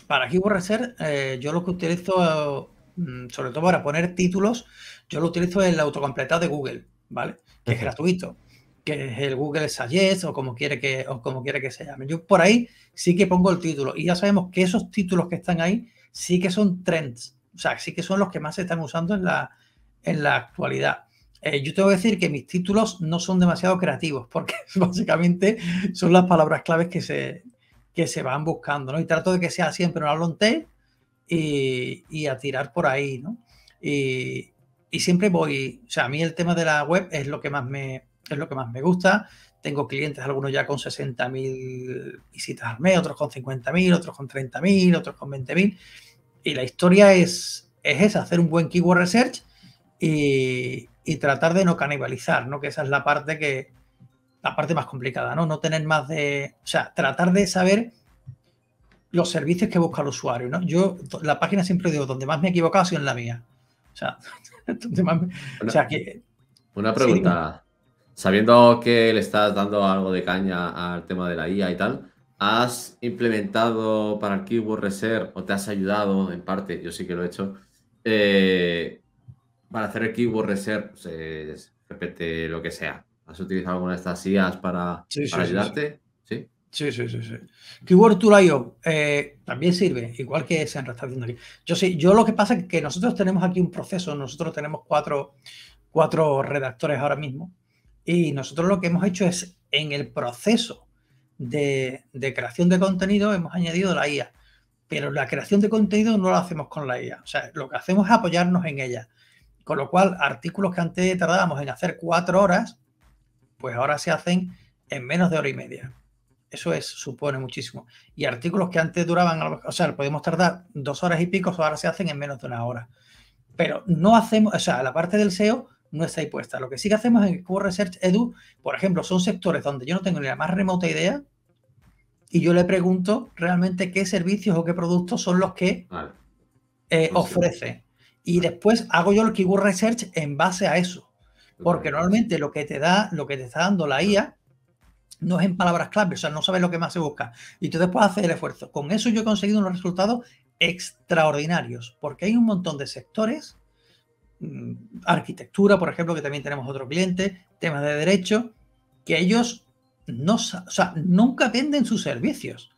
Para Keyword Research, eh, yo lo que utilizo, mm, sobre todo para poner títulos, yo lo utilizo en el autocompletado de Google, ¿vale? Que es gratuito que es el Google Suggest o como quiere que, como quiere que se llame. Yo por ahí sí que pongo el título y ya sabemos que esos títulos que están ahí sí que son trends, o sea, sí que son los que más se están usando en la, en la actualidad. Eh, yo tengo que decir que mis títulos no son demasiado creativos porque <laughs> básicamente son las palabras claves que se, que se van buscando, ¿no? Y trato de que sea siempre una long y, y a tirar por ahí, ¿no? Y, y siempre voy, o sea, a mí el tema de la web es lo que más me, es lo que más me gusta. Tengo clientes, algunos ya con 60.000 visitas al mes, otros con 50.000, otros con 30.000, otros con 20.000. Y la historia es, es esa, hacer un buen keyword research y, tratar de no canibalizar, ¿no? Que esa es la parte que la parte más complicada, ¿no? No tener más de, o sea, tratar de saber los servicios que busca el usuario, ¿no? Yo la página siempre digo, donde más me he equivocado ha sido en la mía. O sea, <laughs> donde más o sea
una pregunta sabiendo que le estás dando algo de caña al tema de la IA y tal, ¿has implementado para el Keyword Reserve o te has ayudado en parte? Yo sí que lo he hecho. Eh, para hacer el Keyword Reserve, pues, repete lo que sea. ¿Has utilizado alguna de estas IAs para, ayudarte? Sí, sí, sí, sí. sí Keyword Tool eh,
también sirve, igual que se han haciendo aquí. Yo sí, yo lo que pasa es que nosotros tenemos aquí un proceso, nosotros tenemos cuatro, cuatro redactores ahora mismo y nosotros lo que hemos hecho es, en el proceso de, creación de contenido, hemos añadido la IA. Pero la creación de contenido no la hacemos con la IA. O sea, lo que hacemos es apoyarnos en ella. Con lo cual, artículos que antes tardábamos en hacer cuatro horas, pues ahora se hacen en menos de hora y media. Eso es, supone muchísimo. Y artículos que antes duraban, o sea, podemos tardar dos horas y pico, ahora se hacen en menos de una hora. Pero no hacemos, o sea, la parte del SEO no está ahí puesta. Lo que sí que hacemos en Research Edu, por ejemplo, son sectores donde yo no tengo ni la más remota idea y yo le pregunto realmente qué servicios o qué productos son los que eh, pues ofrece. Y después hago yo el keyword research en base a eso. Porque normalmente lo que te da, lo que te está dando la IA no es en palabras clave, o sea, no sabes lo que más se busca. Y tú después haces el esfuerzo. Con eso yo he conseguido unos resultados extraordinarios, porque hay un montón de sectores Mm, arquitectura, por ejemplo, que también tenemos otro cliente, tema de derecho, que ellos no, nunca venden sus servicios.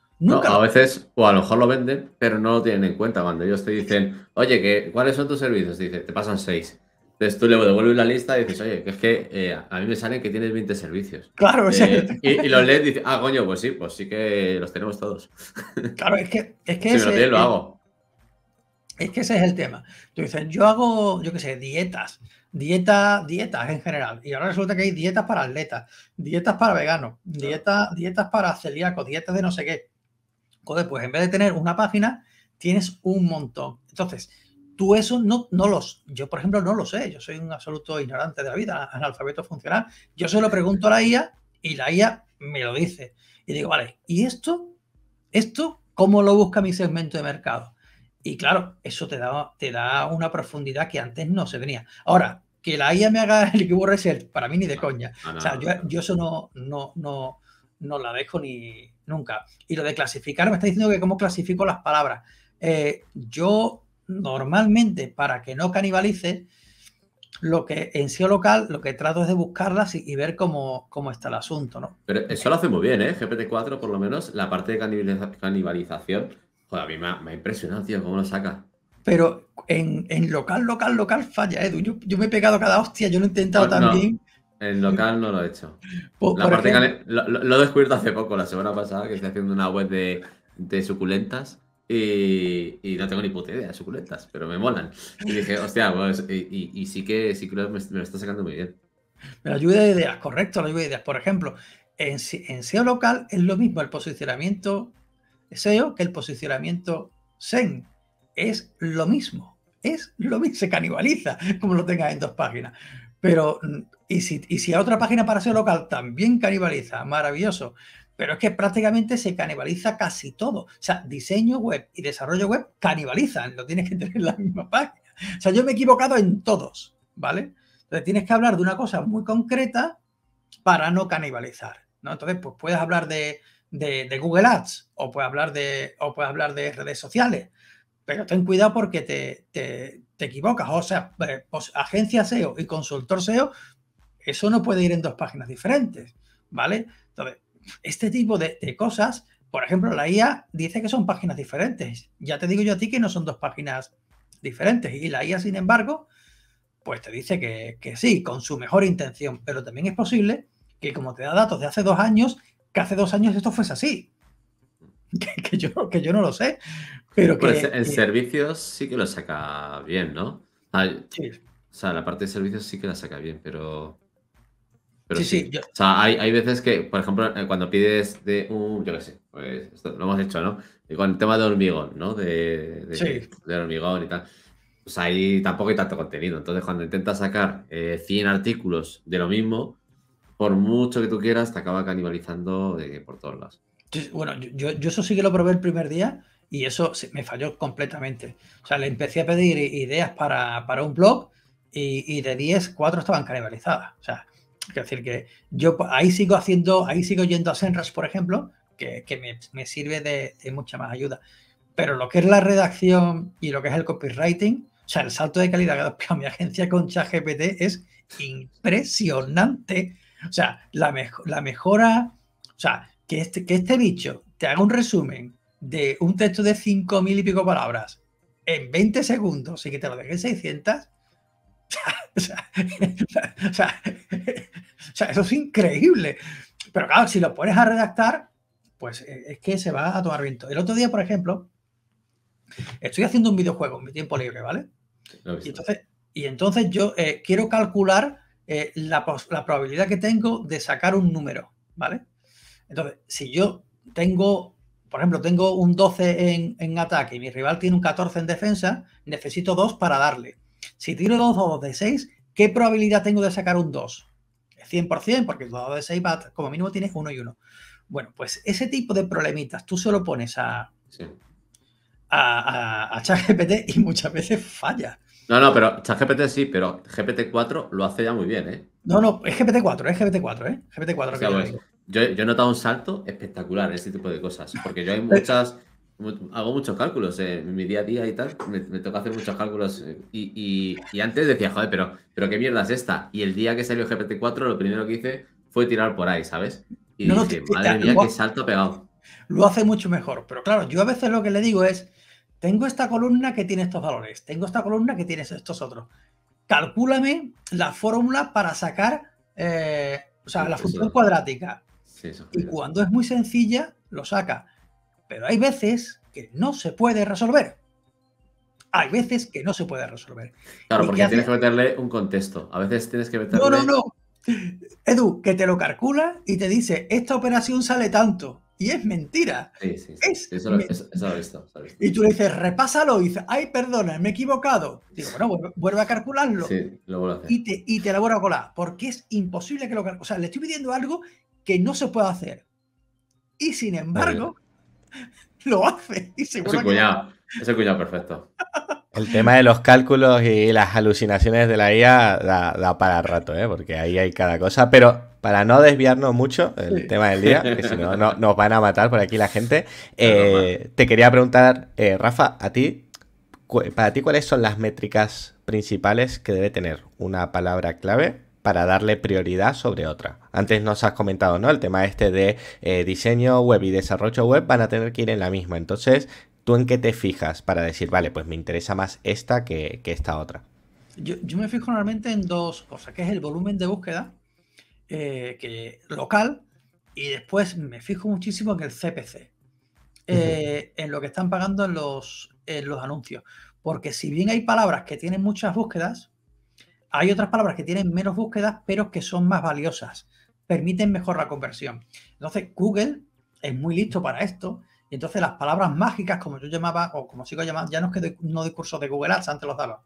a veces, o a lo mejor lo venden, pero no lo tienen en cuenta. Cuando ellos te dicen, oye, que, ¿cuáles son tus servicios? dice te pasan seis. Entonces tú le devuelves la lista y dices, oye, que es que eh, a mí me salen que tienes 20 servicios. Claro, eh, <laughs> y, los lees y dices, ah, coño, pues sí, pues sí que los tenemos todos. Claro,
es que. Es que si lo hago. Es que ese es el tema. Tú dices, yo hago, yo qué sé, dietas, dietas, dietas en general. Y ahora resulta que hay dietas para atletas, dietas para veganos, dietas, dietas para celíacos, dietas de no sé qué. Joder, pues en vez de tener una página, tienes un montón. Entonces, tú eso no, no los, yo por ejemplo no lo sé, yo soy un absoluto ignorante de la vida, analfabeto funcional. Yo se lo pregunto a la IA y la IA me lo dice. Y digo, vale, ¿y esto? ¿Esto cómo lo busca mi segmento de mercado? Y claro, eso te da, te da una profundidad que antes no se venía. Ahora, que la IA me haga el equipo reset, para mí ni de coña. o sea, yo, eso no, no, no, no la dejo ni nunca. Y lo de clasificar, me está diciendo que cómo clasifico las palabras. Eh, yo normalmente, para que no canibalice, lo que en SEO local, lo que trato es de buscarlas y, ver cómo, cómo, está el asunto, ¿no?
Pero eso lo hace muy bien, ¿eh? gpt GPT-4, por lo menos, la parte de canibalización a mí me ha, impresionado, tío, cómo lo saca.
Pero en, local, local, local falla, Edu. ¿eh? Yo, me he pegado cada hostia, yo lo he intentado pues también.
en local no lo he hecho. Pues, lo, descubrí he descubierto hace poco, la semana pasada, que estoy haciendo una web de, suculentas y, no tengo ni puta idea de suculentas, pero me molan. Y dije, hostia, pues, y, sí que, sí me, lo está sacando muy bien.
La ayuda de ideas, correcto, la ayuda de ideas. Por ejemplo, en SEO local es lo mismo el posicionamiento deseo que el posicionamiento sen es lo mismo. Es lo mismo, se canibaliza, como lo tengas en dos páginas. Pero, mm, y si, y si a otra página para ser local también canibaliza, maravilloso. Pero es que prácticamente se canibaliza casi todo. O sea, diseño web y desarrollo web canibalizan, lo tienes que tener la misma página. O sea, yo me he equivocado en todos, ¿vale? Entonces tienes que hablar de una cosa muy concreta para no canibalizar, ¿no? Entonces, pues puedes hablar de, de, Google Ads o puedes, hablar de, o hablar de redes sociales, pero ten cuidado porque te, equivocas. O sea, eh, pues, agencia SEO y consultor SEO, eso no puede ir en dos páginas diferentes, ¿vale? Entonces, este tipo de, cosas, por ejemplo, la IA dice que son páginas diferentes. Ya te digo yo a ti que no son dos páginas diferentes y la IA, sin embargo, pues te dice que, que sí, con su mejor intención, pero también es posible que como te da datos de hace dos años, que hace dos años esto fuese así. <laughs> Que, yo, que yo no lo sé. Pero pues que, en
servicios sí que lo saca bien, ¿no? Ah, sí. O sea, la parte de servicios sí que la saca bien, pero. sí, sí. O sea, hay, veces que, por ejemplo, eh, cuando pides de un. Yo qué sé, pues lo hemos hecho, ¿no? Y con el tema de hormigón, ¿no? De, de, sí. hormigón y tal. Pues ahí tampoco hay tanto contenido. Entonces, cuando intentas sacar 100 eh, artículos de lo mismo, por mucho que tú quieras, te acaba canibalizando por todos lados.
Bueno, yo, yo, eso sí que lo probé el primer día y eso me falló completamente. O sea, le empecé a pedir ideas para, para un blog y, y, de 10, 4 estaban canibalizadas. O sea, es decir que yo ahí sigo haciendo, ahí sigo yendo a Senras, por ejemplo, que, que me, me, sirve de, mucha más ayuda. Pero lo que es la redacción y lo que es el copywriting, o sea, el salto de calidad que ha <laughs> mi agencia con ChatGPT es impresionante. O sea, la, la mejora, o sea, que este, que este bicho te haga un resumen de un texto de 5.000 y pico palabras en 20 segundos y que te lo deje en 600, <laughs> <laughs> <laughs> o sea, eso es increíble. Pero claro, si lo pones a redactar, pues eh, es que se va a tomar viento. El otro día, por ejemplo, estoy haciendo un videojuego en mi tiempo libre, ¿vale? Y entonces, yo eh, quiero calcular eh, la, probabilidad que tengo de sacar un número, ¿vale? Entonces, si yo tengo, por ejemplo, tengo un 12 en, ataque y mi rival tiene un 14 en defensa, necesito 2 para darle. Si tiro 2 dados de 6, ¿qué probabilidad tengo de sacar un 2? 100%, porque el dado de 6 va, como mínimo tienes 1 y 1. Bueno, pues ese tipo de problemitas tú se lo pones a, sí. a, a, a ChatGPT y muchas veces falla.
No, no, pero ChatGPT sí, pero GPT-4 lo hace ya muy bien, ¿eh?
No, no, es GPT-4, es GPT-4, ¿eh? GPT-4. O pues,
yo, he notado un salto espectacular en este tipo de cosas, porque yo hay <laughs> muchas, hago muchos cálculos en mi día a día y tal, me, toca hacer muchos cálculos eh, y, antes decía, joder, pero, pero qué mierda es esta. Y el día que salió GPT-4, lo primero que hice fue tirar por ahí, ¿sabes? Y dije, madre mía, qué salto ha pegado.
Lo hace mucho mejor, pero claro, yo a veces lo que le digo es tengo esta columna que tiene estos valores, tengo esta columna que tiene estos otros. Calcúlame la fórmula para sacar, eh, o sea, la función cuadrática. y cuando es muy sencilla, lo saca. Pero hay veces que no se puede resolver. Hay veces que no se puede resolver.
Claro, porque tienes que meterle un contexto. A veces tienes que meterle. No, no,
no. Edu, que te lo calcula y te dice, esta operación sale tanto. Y es mentira.
eso, lo,
Y tú le dices, repásalo. Y dice, ay, perdona, me he equivocado. Digo, bueno, vuelve a calcularlo. Sí, lo vuelvo a hacer. Y te, y te la vuelvo a colar. Porque es imposible que lo O sea, le estoy pidiendo algo que no se puede hacer. Y sin embargo, <laughs> lo hace. Y cuñado.
Es cuñado perfecto.
El tema de los cálculos y las alucinaciones de la IA da, da para rato, ¿eh? porque ahí hay cada cosa. Pero para no desviarnos mucho el tema del día, que si no, nos van a matar por aquí la gente, eh, te quería preguntar, eh, Rafa, a ti, para ti, ¿cuáles son las métricas principales que debe tener una palabra clave para darle prioridad sobre otra. Antes nos has comentado, ¿no? El tema este de eh, diseño web y desarrollo web van a tener que ir en la misma. Entonces, ¿tú en qué te fijas para decir, vale, pues me interesa más esta que, esta otra?
Yo, yo, me fijo normalmente en dos cosas, que es el volumen de búsqueda eh, que local y después me fijo muchísimo en el CPC,
eh,
en lo que están pagando en los, en los anuncios. Porque si bien hay palabras que tienen muchas búsquedas, hay otras palabras que tienen menos búsquedas, pero que son más valiosas, permiten mejor la conversión. Entonces, Google es muy listo para esto. Y entonces las palabras mágicas, como yo llamaba, o como sigo llamando, ya no es que no de Google Ads, antes los daba.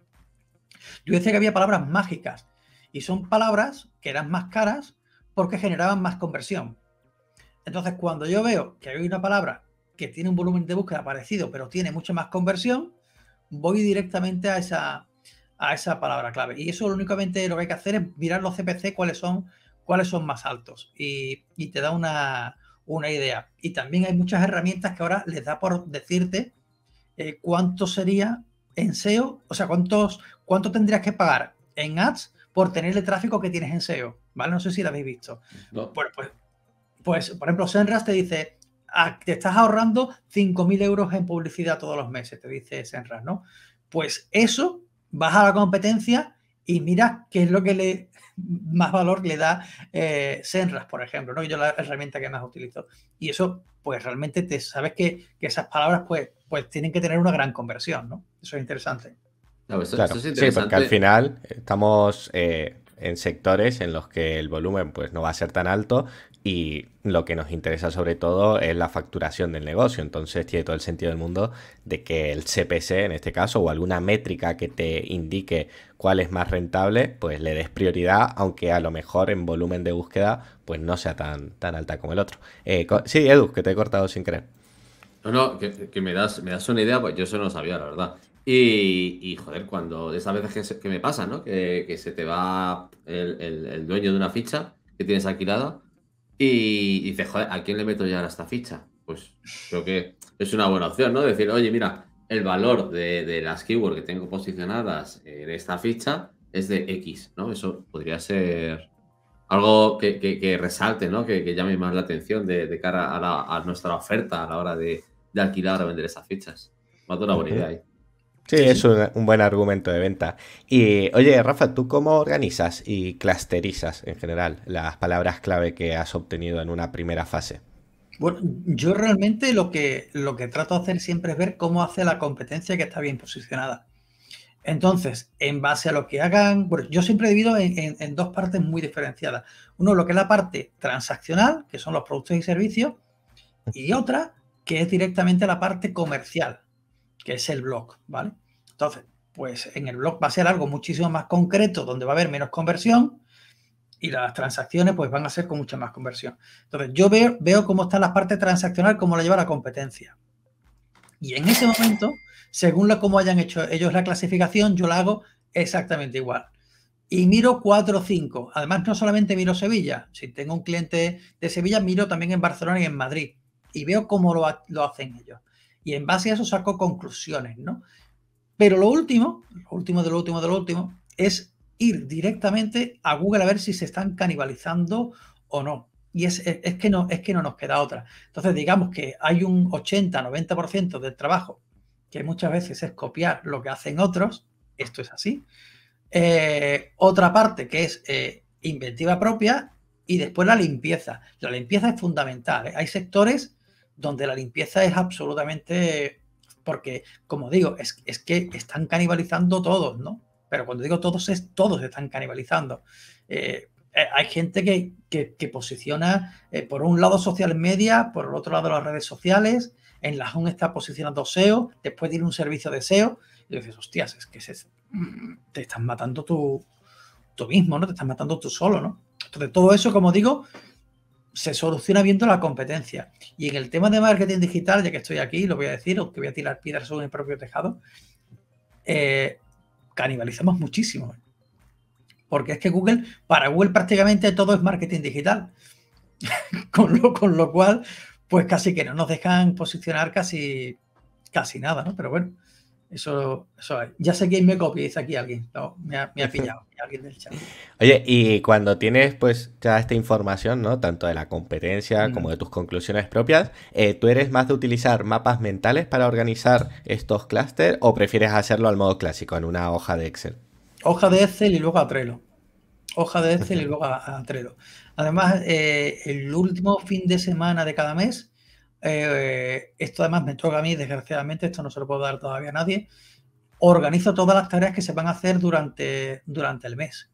Yo decía que había palabras mágicas y son palabras que eran más caras porque generaban más conversión. Entonces, cuando yo veo que hay una palabra que tiene un volumen de búsqueda parecido, pero tiene mucha más conversión, voy directamente a esa, a esa palabra clave. Y eso únicamente lo que hay que hacer es mirar los CPC, cuáles son, cuáles son más altos. Y, te da una, una, idea. Y también hay muchas herramientas que ahora les da por decirte eh, cuánto sería en SEO, o sea, cuántos, cuánto tendrías que pagar en ads por tener el tráfico que tienes en SEO, ¿vale? No sé si lo habéis visto. Pues, pues, por ejemplo, Senras te dice, ah, te estás ahorrando 5.000 euros en publicidad todos los meses, te dice Senras, ¿no? Pues eso, vas a la competencia y mira qué es lo que le <laughs> más valor le da eh, Senras, por ejemplo, ¿no? Yo la herramienta que más utilizo. Y eso, pues realmente te sabes que, esas palabras, pues, pues tienen que tener una gran conversión, ¿no? Eso es interesante.
Sí, porque al final eh, estamos eh, en sectores en los que el volumen pues, no va a ser tan alto y lo que nos interesa sobre todo es la facturación del negocio. Entonces tiene todo el sentido del mundo de que el CPC en este caso o alguna métrica que te indique cuál es más rentable, pues le des prioridad, aunque a lo mejor en volumen de búsqueda pues no sea tan, tan alta como el otro. Eh, sí, Edu, que te he cortado sin creer.
No, no, que, me, das, me das una idea, pues yo eso no sabía, la verdad. Y, joder, cuando de esas veces que, me pasa, ¿no? Que, se te va el, dueño de una ficha que tienes alquilada y, dices, joder, ¿a quién le meto ya esta ficha? Pues creo que es una buena opción, ¿no? Decir, oye, mira, el valor de, las keywords que tengo posicionadas en esta ficha es de X, ¿no? Eso podría ser algo que, resalte, ¿no? Que, llame más la atención de, cara a, nuestra oferta a la hora de, alquilar o vender esas fichas. Va una bonita idea ahí.
Sí, es un, buen argumento de venta. Y oye, Rafa, ¿tú cómo organizas y clusterizas en general las palabras clave que has obtenido en una primera fase?
Bueno, yo realmente lo que, lo que trato de hacer siempre es ver cómo hace la competencia que está bien posicionada. Entonces, en base a lo que hagan, bueno, yo siempre divido en, en dos partes muy diferenciadas. Uno, lo que es la parte transaccional, que son los productos y servicios, y otra, que es directamente la parte comercial, que es el blog, ¿vale? Entonces, pues en el blog va a ser algo muchísimo más concreto, donde va a haber menos conversión y las transacciones pues van a ser con mucha más conversión. Entonces, yo veo, cómo está la parte transaccional, cómo la lleva la competencia. Y en ese momento, según la, cómo hayan hecho ellos la clasificación, yo la hago exactamente igual. Y miro 4 o 5. Además, no solamente miro Sevilla. Si tengo un cliente de Sevilla, miro también en Barcelona y en Madrid. Y veo cómo lo hacen ellos y en base a eso saco conclusiones, ¿no? Pero lo último, lo último de lo último de lo último, es ir directamente a Google a ver si se están canibalizando o no. Y es, que, no, es que no nos queda otra. Entonces, digamos que hay un 80-90% del trabajo que muchas veces es copiar lo que hacen otros, esto es así. Eh, otra parte que es eh, inventiva propia y después la limpieza. La limpieza es fundamental. ¿eh? Hay sectores donde la limpieza es absolutamente. Porque, como digo, es, que están canibalizando todos, ¿no? Pero cuando digo todos, es todos están canibalizando. Eh, eh, hay gente que, posiciona eh, por un lado social media, por el otro lado las redes sociales, en la home está posicionando SEO, después tiene un servicio de SEO, y dices, hostias, es que se, mm, te estás matando tú, tú mismo, ¿no? Te estás matando tú solo, ¿no? Entonces, todo eso, como digo, se soluciona viendo la competencia. Y en el tema de marketing digital, ya que estoy aquí, lo voy a decir, aunque voy a tirar piedras sobre mi propio tejado, eh, canibalizamos muchísimo. Porque es que Google, para Google prácticamente todo es marketing digital. <laughs> con, lo, cual, pues casi que no nos dejan posicionar casi, casi nada, ¿no? Pero bueno, eso, Ya sé que me copia, dice aquí alguien. me, ha, me pillado alguien del chat. <laughs>
Oye, y cuando tienes pues ya esta información, ¿no? Tanto de la competencia mm. como de tus conclusiones propias, eh, ¿tú eres más de utilizar mapas mentales para organizar estos clústeres o prefieres hacerlo al modo clásico, en una hoja de Excel?
Hoja de Excel y luego a Trello. Hoja de Excel y luego a, Trello. Además, eh, el último fin de semana de cada mes eh, esto además me toca a mí, desgraciadamente, esto no se lo puedo dar todavía a nadie, organizo todas las tareas que se van a hacer durante, durante el mes.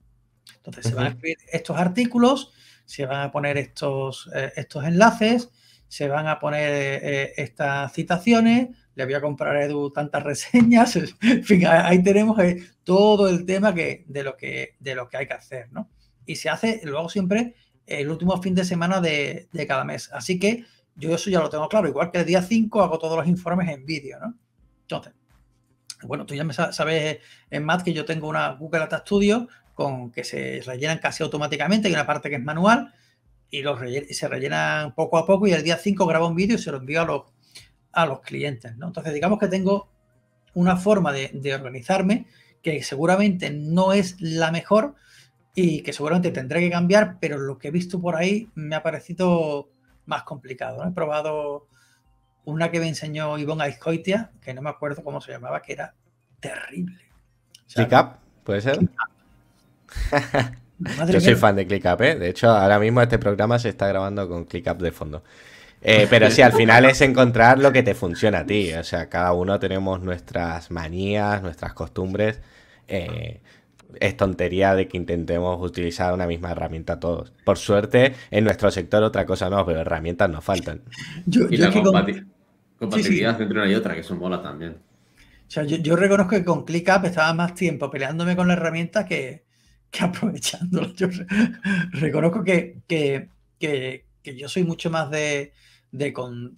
Entonces, se van a escribir estos artículos, se van a poner estos, eh, estos enlaces, se van a poner eh, estas citaciones, le voy a comprar a tantas reseñas, <laughs> en fin, ahí tenemos todo el tema que, de, lo que, de lo que hay que hacer, ¿no? Y se hace luego siempre el último fin de semana de, de cada mes. Así que yo eso ya lo tengo claro, igual que el día 5 hago todos los informes en vídeo, ¿no? Entonces, bueno, tú ya me sabes en eh, más que yo tengo una Google Data Studio con que se rellenan casi automáticamente, hay una parte que es manual y los se rellenan poco a poco y el día 5 grabo un vídeo y se lo envío a los, a los clientes, ¿no? Entonces, digamos que tengo una forma de, de organizarme que seguramente no es la mejor y que seguramente tendré que cambiar, pero lo que he visto por ahí me ha parecido más complicado. He probado una que me enseñó Ivonne Aizcoitia, que no me acuerdo cómo se llamaba, que era terrible.
¿Puede ser? <laughs> Yo soy fan de ClickUp, ¿eh? De hecho, ahora mismo este programa se está grabando con ClickUp de fondo. Eh, pero sí, al <laughs> final es encontrar lo que te funciona a ti. O sea, cada uno tenemos nuestras manías, nuestras costumbres. Eh, es tontería de que intentemos utilizar una misma herramienta todos. Por suerte, en nuestro sector otra cosa no, pero herramientas nos faltan.
Yo, y la compatibilidad entre una y otra, que son mola
también.
yo, reconozco que con ClickUp estaba más tiempo peleándome con la herramienta que, que reconozco que, que, yo soy mucho más de, de,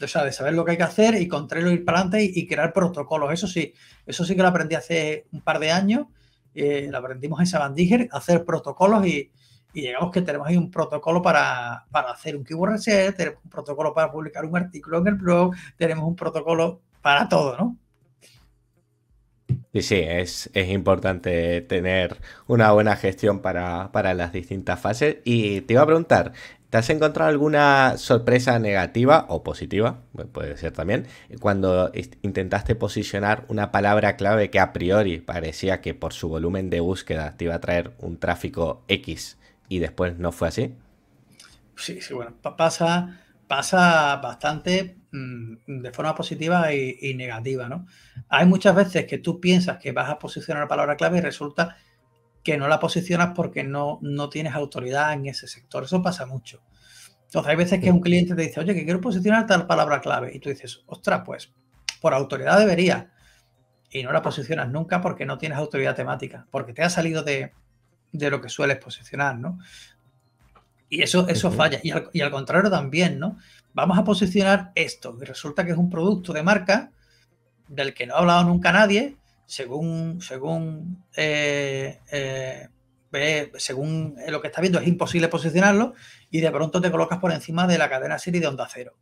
saber lo que hay que hacer y con Trello ir para adelante y, y, crear protocolos. Eso sí, eso sí que lo aprendí hace un par de años eh, aprendimos en Sabandíger, hacer protocolos y, digamos que tenemos ahí un protocolo para, hacer un keyword reset, tenemos un protocolo para publicar un artículo en el blog, tenemos un protocolo para todo, ¿no?
Sí, sí, es, es importante tener una buena gestión para, para, las distintas fases. Y te iba a preguntar, ¿Te has encontrado alguna sorpresa negativa o positiva? Puede ser también. Cuando intentaste posicionar una palabra clave que a priori parecía que por su volumen de búsqueda te iba a traer un tráfico X y después no fue así.
Sí, sí, bueno, pasa, pasa bastante mm, de forma positiva y, y, negativa, ¿no? Hay muchas veces que tú piensas que vas a posicionar una palabra clave y resulta que no la posicionas porque no, no tienes autoridad en ese sector. Eso pasa mucho. Entonces, hay veces que un cliente te dice, oye, que quiero posicionar tal palabra clave. Y tú dices, ostras, pues por autoridad debería. Y no la posicionas nunca porque no tienes autoridad temática, porque te ha salido de, de lo que sueles posicionar, ¿no? Y eso, eso falla. Y al, y al, contrario también, ¿no? Vamos a posicionar esto. Y resulta que es un producto de marca del que no ha hablado nunca nadie según, según, eh, eh, según eh, lo que está viendo, es imposible posicionarlo y de pronto te colocas por encima de la cadena serie de onda cero.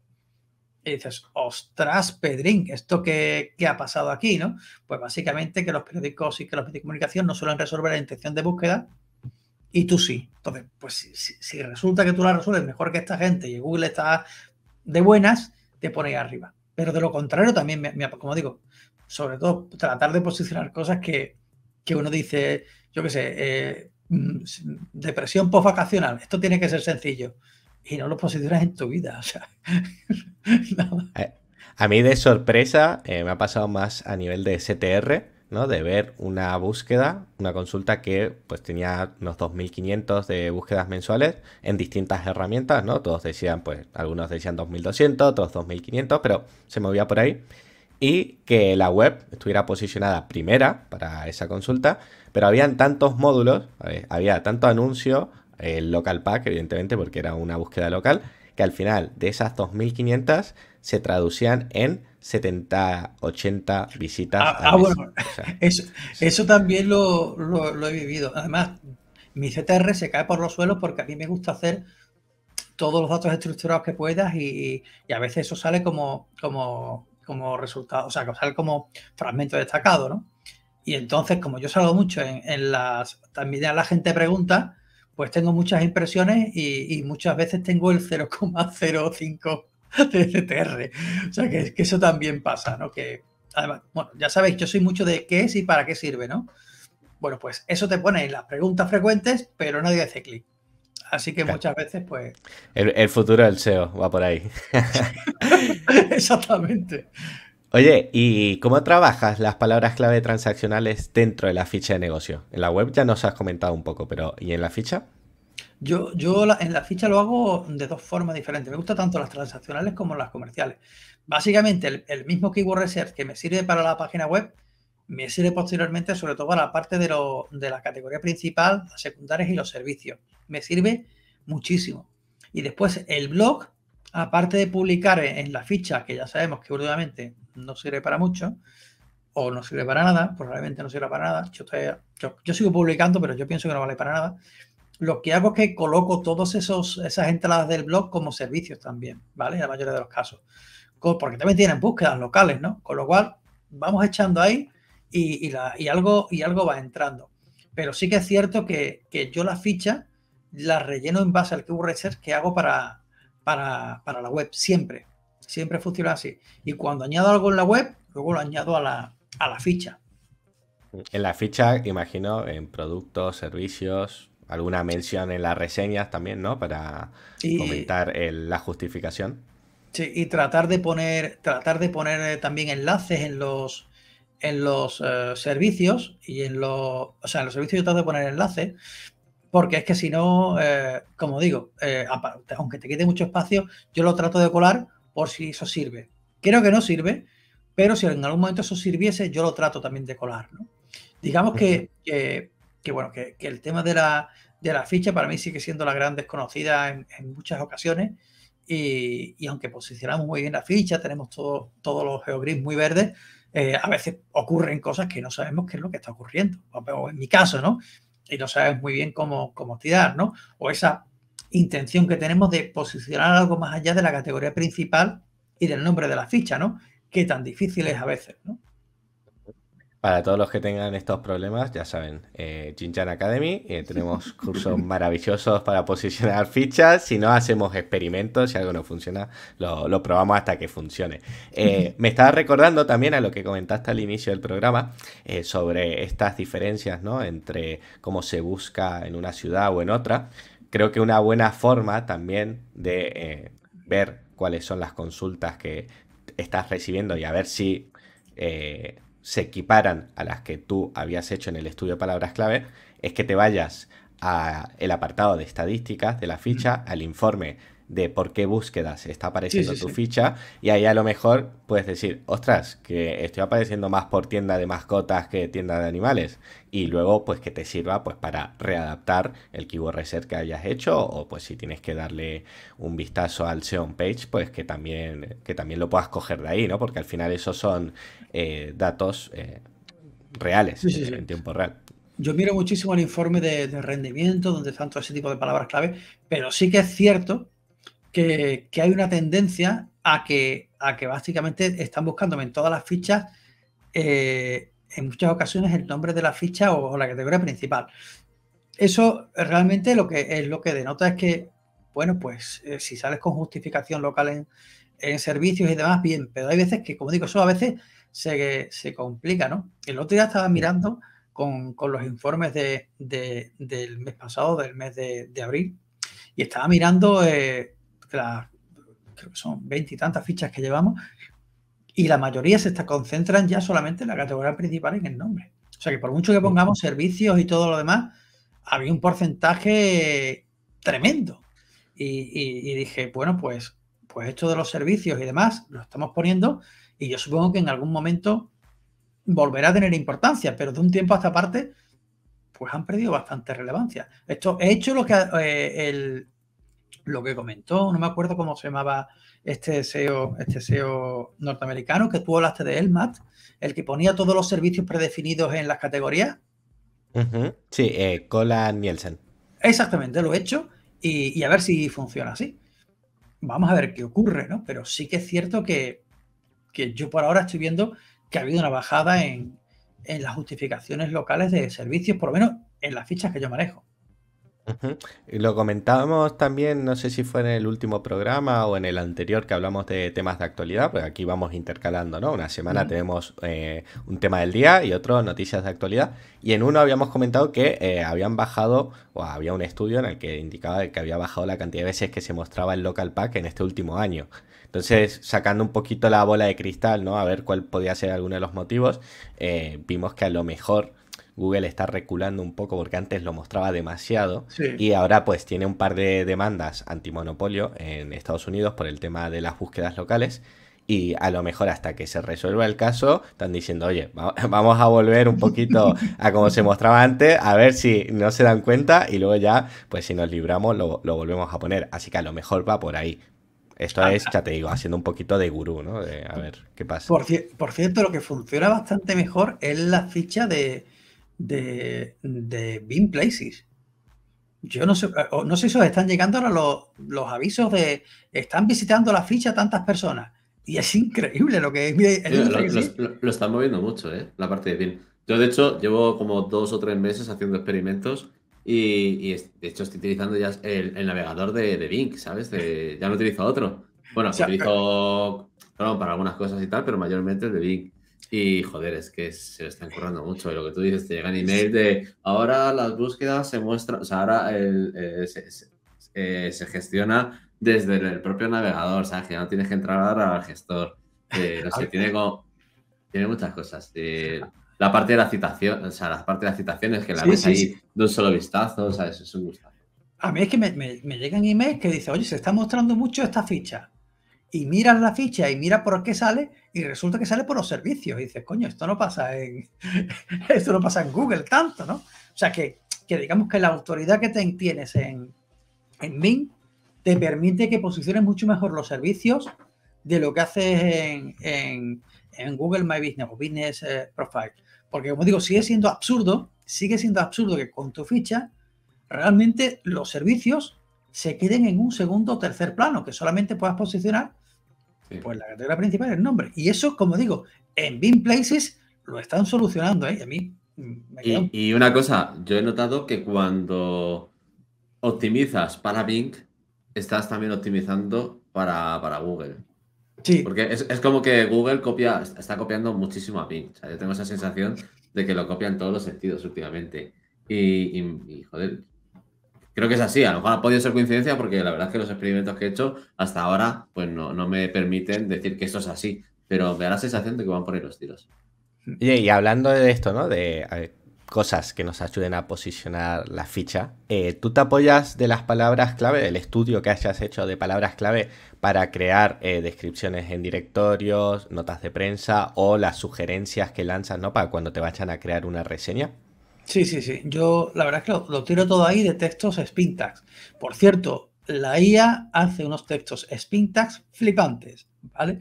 Y dices, ostras, Pedrín, ¿esto qué, qué ha pasado aquí? ¿no? Pues básicamente que los periódicos y que los medios de comunicación no suelen resolver la intención de búsqueda y tú sí. Entonces, pues si, resulta que tú la resuelves mejor que esta gente y Google está de buenas, te pone arriba. Pero de lo contrario también, como digo, sobre todo tratar de posicionar cosas que, uno dice, yo qué sé, eh, mm, depresión post-vacacional, esto tiene que ser sencillo. Y no lo posicionas en tu vida. <laughs> O sea,
eh, A, mí de sorpresa eh, me ha pasado más a nivel de CTR ¿no? De ver una búsqueda, una consulta que pues tenía unos 2.500 de búsquedas mensuales en distintas herramientas, ¿no? Todos decían, pues, algunos decían 2.200, otros 2.500, pero se movía por ahí y que la web estuviera posicionada primera para esa consulta, pero habían tantos módulos, había tanto anuncio, el eh, local pack, evidentemente, porque era una búsqueda local, que al final de esas 2.500 se traducían en 70, 80 visitas. Ah, ah bueno, <laughs>
eso, también lo, he vivido. Además, mi CTR se cae por los suelos porque a mí me gusta hacer todos los datos estructurados que puedas y, y a veces eso sale como, como como resultado, o sea, que sale como fragmento destacado, ¿no? Y entonces, como yo salgo mucho en, las, también la gente pregunta, pues tengo muchas impresiones y, muchas veces tengo el 0,05 de CTR. O sea, que, que, eso también pasa, ¿no? Que, además, bueno, ya sabéis, yo soy mucho de qué es y para qué sirve, ¿no? Bueno, pues eso te pone en las preguntas frecuentes, pero nadie hace clic. Así que muchas veces, pues.
El, futuro del SEO
va por ahí.
<laughs> Exactamente.
Oye, ¿y cómo trabajas las palabras clave transaccionales dentro de la ficha de negocio? En la web ya nos has comentado un poco, pero ¿y en la ficha?
Yo, yo en la ficha lo hago de dos formas diferentes. Me gusta tanto las transaccionales como las comerciales. Básicamente, el, mismo Keyword Research que me sirve para la página web, me sirve posteriormente sobre todo para la parte de, lo, de la categoría principal, las secundarias y los servicios. Me sirve muchísimo. Y después el blog, aparte de publicar en la ficha, que ya sabemos que últimamente no sirve para mucho, o no sirve para nada, probablemente no sirve para nada. Yo, sigo publicando, pero yo pienso que no vale para nada. Lo que hago es que coloco esos esas entradas del blog como servicios también, ¿vale? la mayoría de los casos. Porque también tienen búsquedas locales, ¿no? Con lo cual, vamos echando ahí y, algo, y algo va entrando. Pero sí que es cierto que, que yo la ficha la relleno en base al keyword research que hago para, para, para la web, siempre. Siempre funciona así. Y cuando añado algo en la web, luego lo añado a la, a la ficha.
En la ficha, imagino, en productos, servicios, alguna mención en las reseñas también, ¿no? Para comentar la justificación.
Sí, y tratar de poner, tratar de poner eh, también enlaces en los en los eh, servicios y en los, o sea, en los servicios yo trato de poner enlaces porque es que si no, eh, como digo, eh, aunque te quite mucho espacio, yo lo trato de colar por si eso sirve. Creo que no sirve, pero si en algún momento eso sirviese, yo lo trato también de colar. ¿no? Digamos que, que, bueno, que, el tema de la, de la ficha para mí sigue siendo la gran desconocida en, muchas ocasiones. Y, y, aunque posicionamos muy bien la ficha, tenemos todos todos los geogrids muy verdes, eh, a veces ocurren cosas que no sabemos qué es lo que está ocurriendo. en mi caso, ¿no? y no sabes muy bien cómo, tirar, ¿no? O esa intención que tenemos de posicionar algo más allá de la categoría principal y del nombre de la ficha, ¿no? Qué tan difícil es a veces, ¿no?
Para todos los que tengan estos problemas, ya saben, eh, Jinjan Academy, eh, tenemos <laughs> cursos maravillosos para posicionar fichas. Si no, hacemos experimentos, si algo no funciona, lo, probamos hasta que funcione. Eh, <laughs> me estaba recordando también a lo que comentaste al inicio del programa eh, sobre estas diferencias ¿no? entre cómo se busca en una ciudad o en otra. Creo que una buena forma también de ver cuáles son las consultas que estás recibiendo y a ver si se equiparan a las que tú habías hecho en el estudio de palabras clave, es que te vayas al apartado de estadísticas de la ficha, al informe de por qué búsquedas está apareciendo tu ficha y ahí a lo mejor puedes decir, ostras, que estoy apareciendo más por tienda de mascotas que tienda de animales y luego pues que te sirva pues para readaptar el keyword reset que hayas hecho o pues si tienes que darle un vistazo al SEO page pues que también, que también lo puedas coger de ahí, ¿no? Porque al final esos son eh, datos eh, reales eh, en, tiempo real.
Yo miro muchísimo el informe de, de rendimiento, donde están todo ese tipo de palabras clave, pero sí que es cierto que, hay una tendencia a que, a que básicamente están buscándome en todas las fichas, eh, en muchas ocasiones, el nombre de la ficha o, la categoría principal. Eso realmente lo que es lo que denota es que, bueno, pues eh, si sales con justificación local en, servicios y demás, bien, pero hay veces que, como digo, eso a veces se, se complica, ¿no? El otro día estaba mirando con, los informes de, del mes pasado, del mes de, abril, y estaba mirando eh, las creo que son veintitantas fichas que llevamos, y la mayoría se está, concentran ya solamente en la categoría principal en el nombre. O sea que por mucho que pongamos servicios y todo lo demás, había un porcentaje tremendo. Y, dije, bueno, pues, pues esto de los servicios y demás lo estamos poniendo y yo supongo que en algún momento volverá a tener importancia, pero de un tiempo a esta parte, pues han perdido bastante relevancia. Esto he hecho lo que eh, el, lo que comentó, no me acuerdo cómo se llamaba este SEO, este e norteamericano, que tú hablaste de él, Matt, el que ponía todos los servicios predefinidos en las categorías.
Sí, eh, Nielsen.
Exactamente, lo he hecho y, a ver si funciona así. Vamos a ver qué ocurre, ¿no? Pero sí que es cierto que, yo por ahora estoy viendo que ha habido una bajada en, en las justificaciones locales de servicios, por lo menos en las fichas que yo manejo
lo comentábamos también, no sé si fue en el último programa o en el anterior que hablamos de temas de actualidad, pues aquí vamos intercalando, ¿no? Una semana tenemos eh, un tema del día y otro noticias de actualidad. Y en uno habíamos comentado que eh, habían bajado, o había un estudio en el que indicaba que había bajado la cantidad de veces que se mostraba el local pack en este último año. Entonces, sacando un poquito la bola de cristal, ¿no? A ver cuál podía ser alguno de los motivos, eh, vimos que a lo mejor Google está reculando un poco porque antes lo mostraba demasiado y ahora pues tiene un par de demandas antimonopolio en Estados Unidos por el tema de las búsquedas locales y a lo mejor hasta que se resuelva el caso están diciendo, oye, <laughs> vamos a volver un poquito a como se mostraba antes, a ver si no se dan cuenta y luego ya, pues si nos libramos lo, volvemos a poner. Así que a lo mejor va por ahí. Esto ah, es, ah. ya te digo, haciendo un poquito de gurú, ¿no? a ver qué pasa.
por cierto, lo que funciona bastante mejor es la ficha de, de, de Places. Yo no sé, eh, no sé si os están llegando ahora los, avisos de están visitando la ficha tantas personas.
Y es increíble lo que es. lo, están moviendo mucho, ¿eh? La parte de Bean. Yo, de hecho, llevo como dos o tres meses haciendo experimentos y, de hecho estoy utilizando ya el, navegador de, Bing, ¿sabes? De, ya no utilizo otro. Bueno, <laughs> se utilizo para algunas cosas y tal, pero mayormente el de Bing. Y joder, es que se lo están currando eh, mucho. Y lo que tú dices, te llegan emails de ahora las búsquedas se muestran, o sea, ahora eh, eh, se, gestiona desde el propio navegador, ¿sabes? Que no tienes que entrar ahora al gestor. no sé, tiene como. Tiene muchas cosas. la parte de la citación, o sea, la parte de las citaciones que la ves ahí de un solo vistazo, o sea, eso es un gustazo.
A mí es que me, me, me llegan emails que dicen, oye, se está mostrando mucho esta ficha y miras la ficha y miras por qué sale y resulta que sale por los servicios. Y dices, coño, esto no pasa en, <laughs> esto no pasa en Google tanto, ¿no? O sea que, digamos que la autoridad que te tienes en, en Bing te permite que posiciones mucho mejor los servicios de lo que haces en, en Google My Business o Business eh, Profile. Porque como digo, sigue siendo absurdo, sigue siendo absurdo que con tu ficha realmente los servicios se queden en un segundo o tercer plano, que solamente puedas posicionar pues la categoría principal es el nombre. Y eso, como digo, en Bing Places lo están solucionando, ¿eh? A mí
y, una cosa, yo he notado que cuando optimizas para Bing, estás también optimizando para, Google. Sí. Porque es, como que Google copia, está copiando muchísimo a Bing. yo tengo esa sensación de que lo copian todos los sentidos últimamente. y joder, Creo que es así, a lo mejor ha podido ser coincidencia porque la verdad es que los experimentos que he hecho hasta ahora pues no, me permiten decir que eso es así, pero me da la sensación de que van por ahí los tiros.
Y, hablando de esto, ¿no? De eh, cosas que nos ayuden a posicionar la ficha, eh, ¿tú te apoyas de las palabras clave, del estudio que hayas hecho de palabras clave para crear eh, descripciones en directorios, notas de prensa o las sugerencias que lanzas, ¿no? Para cuando te vayan a crear una reseña. Sí, sí, sí. Yo la verdad es que lo, tiro todo
ahí de textos Spintax. Por cierto, la IA hace unos textos Spintax flipantes, ¿vale?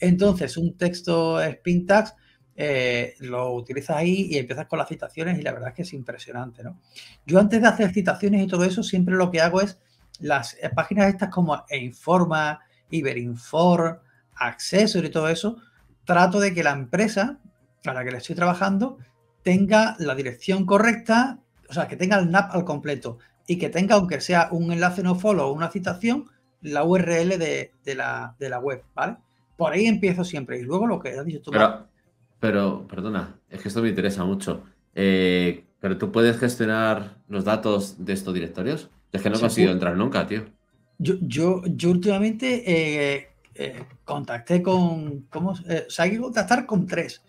Entonces, un texto Spintax eh, lo utilizas ahí y empiezas con las citaciones y la verdad es que es impresionante, ¿no? Yo antes de hacer citaciones y todo eso, siempre lo que hago es las eh, páginas estas como Informa, Iberinfor, Acceso y todo eso, trato de que la empresa a la que le estoy trabajando tenga la dirección correcta, o sea, que tenga el NAP al completo y que tenga, aunque sea un enlace no follow o una citación, la URL de, la, web, ¿vale? Por ahí empiezo siempre. Y luego lo que has dicho tú.
Pero, perdona, es que esto me interesa mucho. Eh, pero tú puedes gestionar los datos de estos directorios. Es que no he conseguido entrar nunca, tío.
Yo, yo, últimamente eh, eh, contacté con. ¿Cómo? o sea, hay que contactar con tres.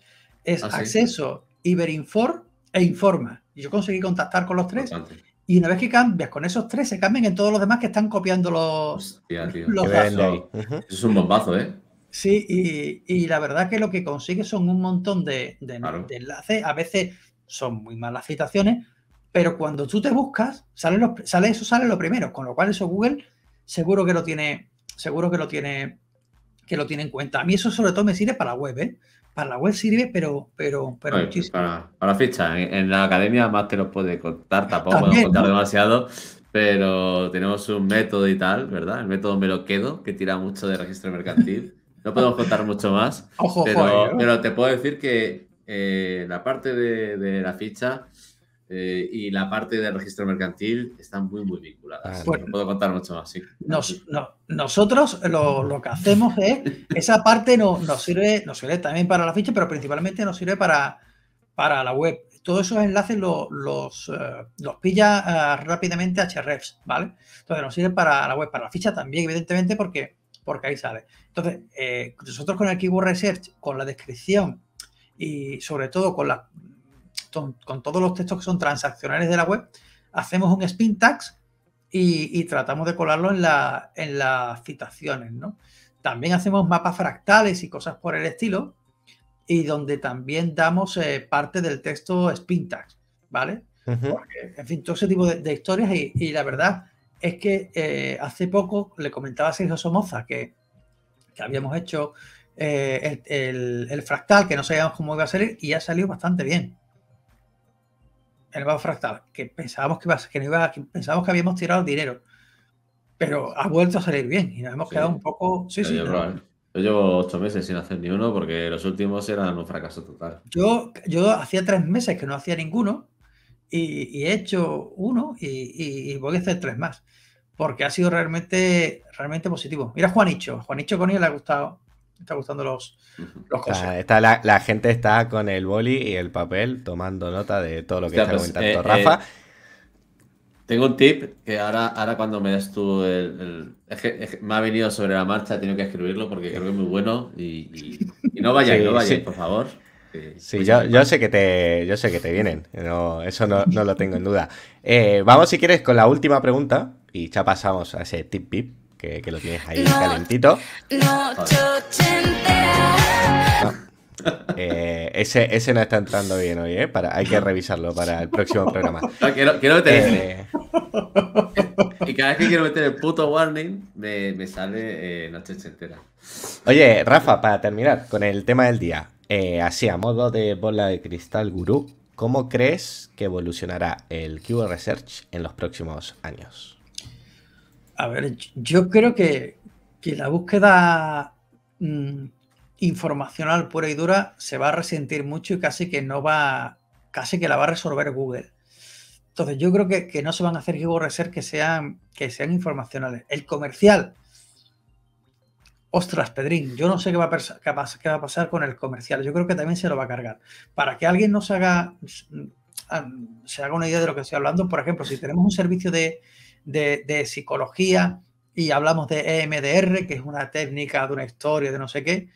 Es ah, acceso, Iberinfor e Informa. Y yo conseguí contactar con los tres. Y una vez que cambias con esos tres, se cambian en todos los demás que están copiando los,
datos. Eso es un bombazo, ¿eh?
Sí, y, la verdad que lo que consigue son un montón de, enlaces. A veces son muy malas citaciones, pero cuando tú te buscas, sale, los, sale eso sale lo primero. Con lo cual, eso Google seguro que lo tiene, seguro que lo tiene, que lo tiene en cuenta. A mí eso sobre todo me sirve para la web, ¿eh? para la web sirve, pero, pero, pero pues muchísimo.
Para, para, ficha, ¿eh? en, la academia más te lo puede contar, tampoco podemos contar demasiado, pero tenemos un método y tal, ¿verdad? El método me lo quedo, que tira mucho de registro mercantil. <laughs> No podemos contar mucho más, ojo, pero, pero te puedo decir que eh, la parte de, de la ficha eh, y la parte del registro mercantil están muy, muy vinculadas. no puedo contar mucho más,
nosotros lo, que hacemos es, esa parte no, nos, sirve, nos sirve también para la ficha, pero principalmente nos sirve para, para la web. Todos esos enlaces los, eh, los pilla eh, rápidamente HREFs, ¿vale? Entonces nos sirve para la web, para la ficha también, evidentemente, porque, porque ahí sale. Entonces, nosotros con el Keyword Research, con la descripción y sobre todo con la con todos los textos que son transaccionales de la web, hacemos un spin tax y, tratamos de colarlo en, la, las citaciones, ¿no? También hacemos mapas fractales y cosas por el estilo, y donde también damos eh, parte del texto spin tax, ¿vale? en fin, todo ese tipo de, historias y, la verdad es que eh, hace poco le comentaba a Sergio Somoza que, habíamos hecho eh, el, el, fractal, que no sabíamos cómo iba a salir, y ha salido bastante bien el bajo fractal, que pensábamos que, iba, no iba, que pensábamos que habíamos tirado el dinero, pero ha vuelto a salir bien y nos hemos quedado un poco...
yo llevo ocho meses sin hacer ni uno porque los últimos eran un fracaso total.
Yo, yo hacía tres meses que no hacía ninguno y, he hecho uno y, voy a hacer tres más porque ha sido realmente, realmente positivo. Mira Juanicho, Juanicho él le ha gustado está gustando los, los cosas.
Está, la, gente está con el
boli y el papel tomando nota de todo lo que está pues, comentando eh, Rafa. Eh, tengo un tip que ahora, ahora cuando me das tú el, me ha venido sobre la marcha, tengo que escribirlo porque creo que es muy bueno y, no vayáis, no vayáis, por favor.
Sí, yo, yo, sé que te, yo sé que te vienen, eso no, lo tengo en duda. Eh, vamos, si quieres, con la última pregunta y ya pasamos a ese tip pip que, lo tienes ahí calentito. Ah. Eh, ese, ese no está entrando bien hoy, ¿eh? Para, hay que revisarlo para el próximo programa. Ah, quiero, meter eh.
Y cada vez que quiero meter el puto warning, me, sale noche eh, entera.
Oye, Rafa, para terminar con el tema del día, así a modo de bola de cristal gurú, ¿cómo crees que evolucionará el QR research en los próximos años?
A ver, yo creo que, la búsqueda mm, informacional pura y dura se va a resentir mucho y casi que no va, casi que la va a resolver Google. Entonces, yo creo que, no se van a hacer que que sean, que sean informacionales. El comercial. Ostras, Pedrín, yo no sé qué va, a qué va a pasar con el comercial. Yo creo que también se lo va a cargar. Para que alguien no haga, mm, se haga una idea de lo que estoy hablando, por ejemplo, si tenemos un servicio de, de, psicología y hablamos de EMDR, que es una técnica de una historia, de no sé qué.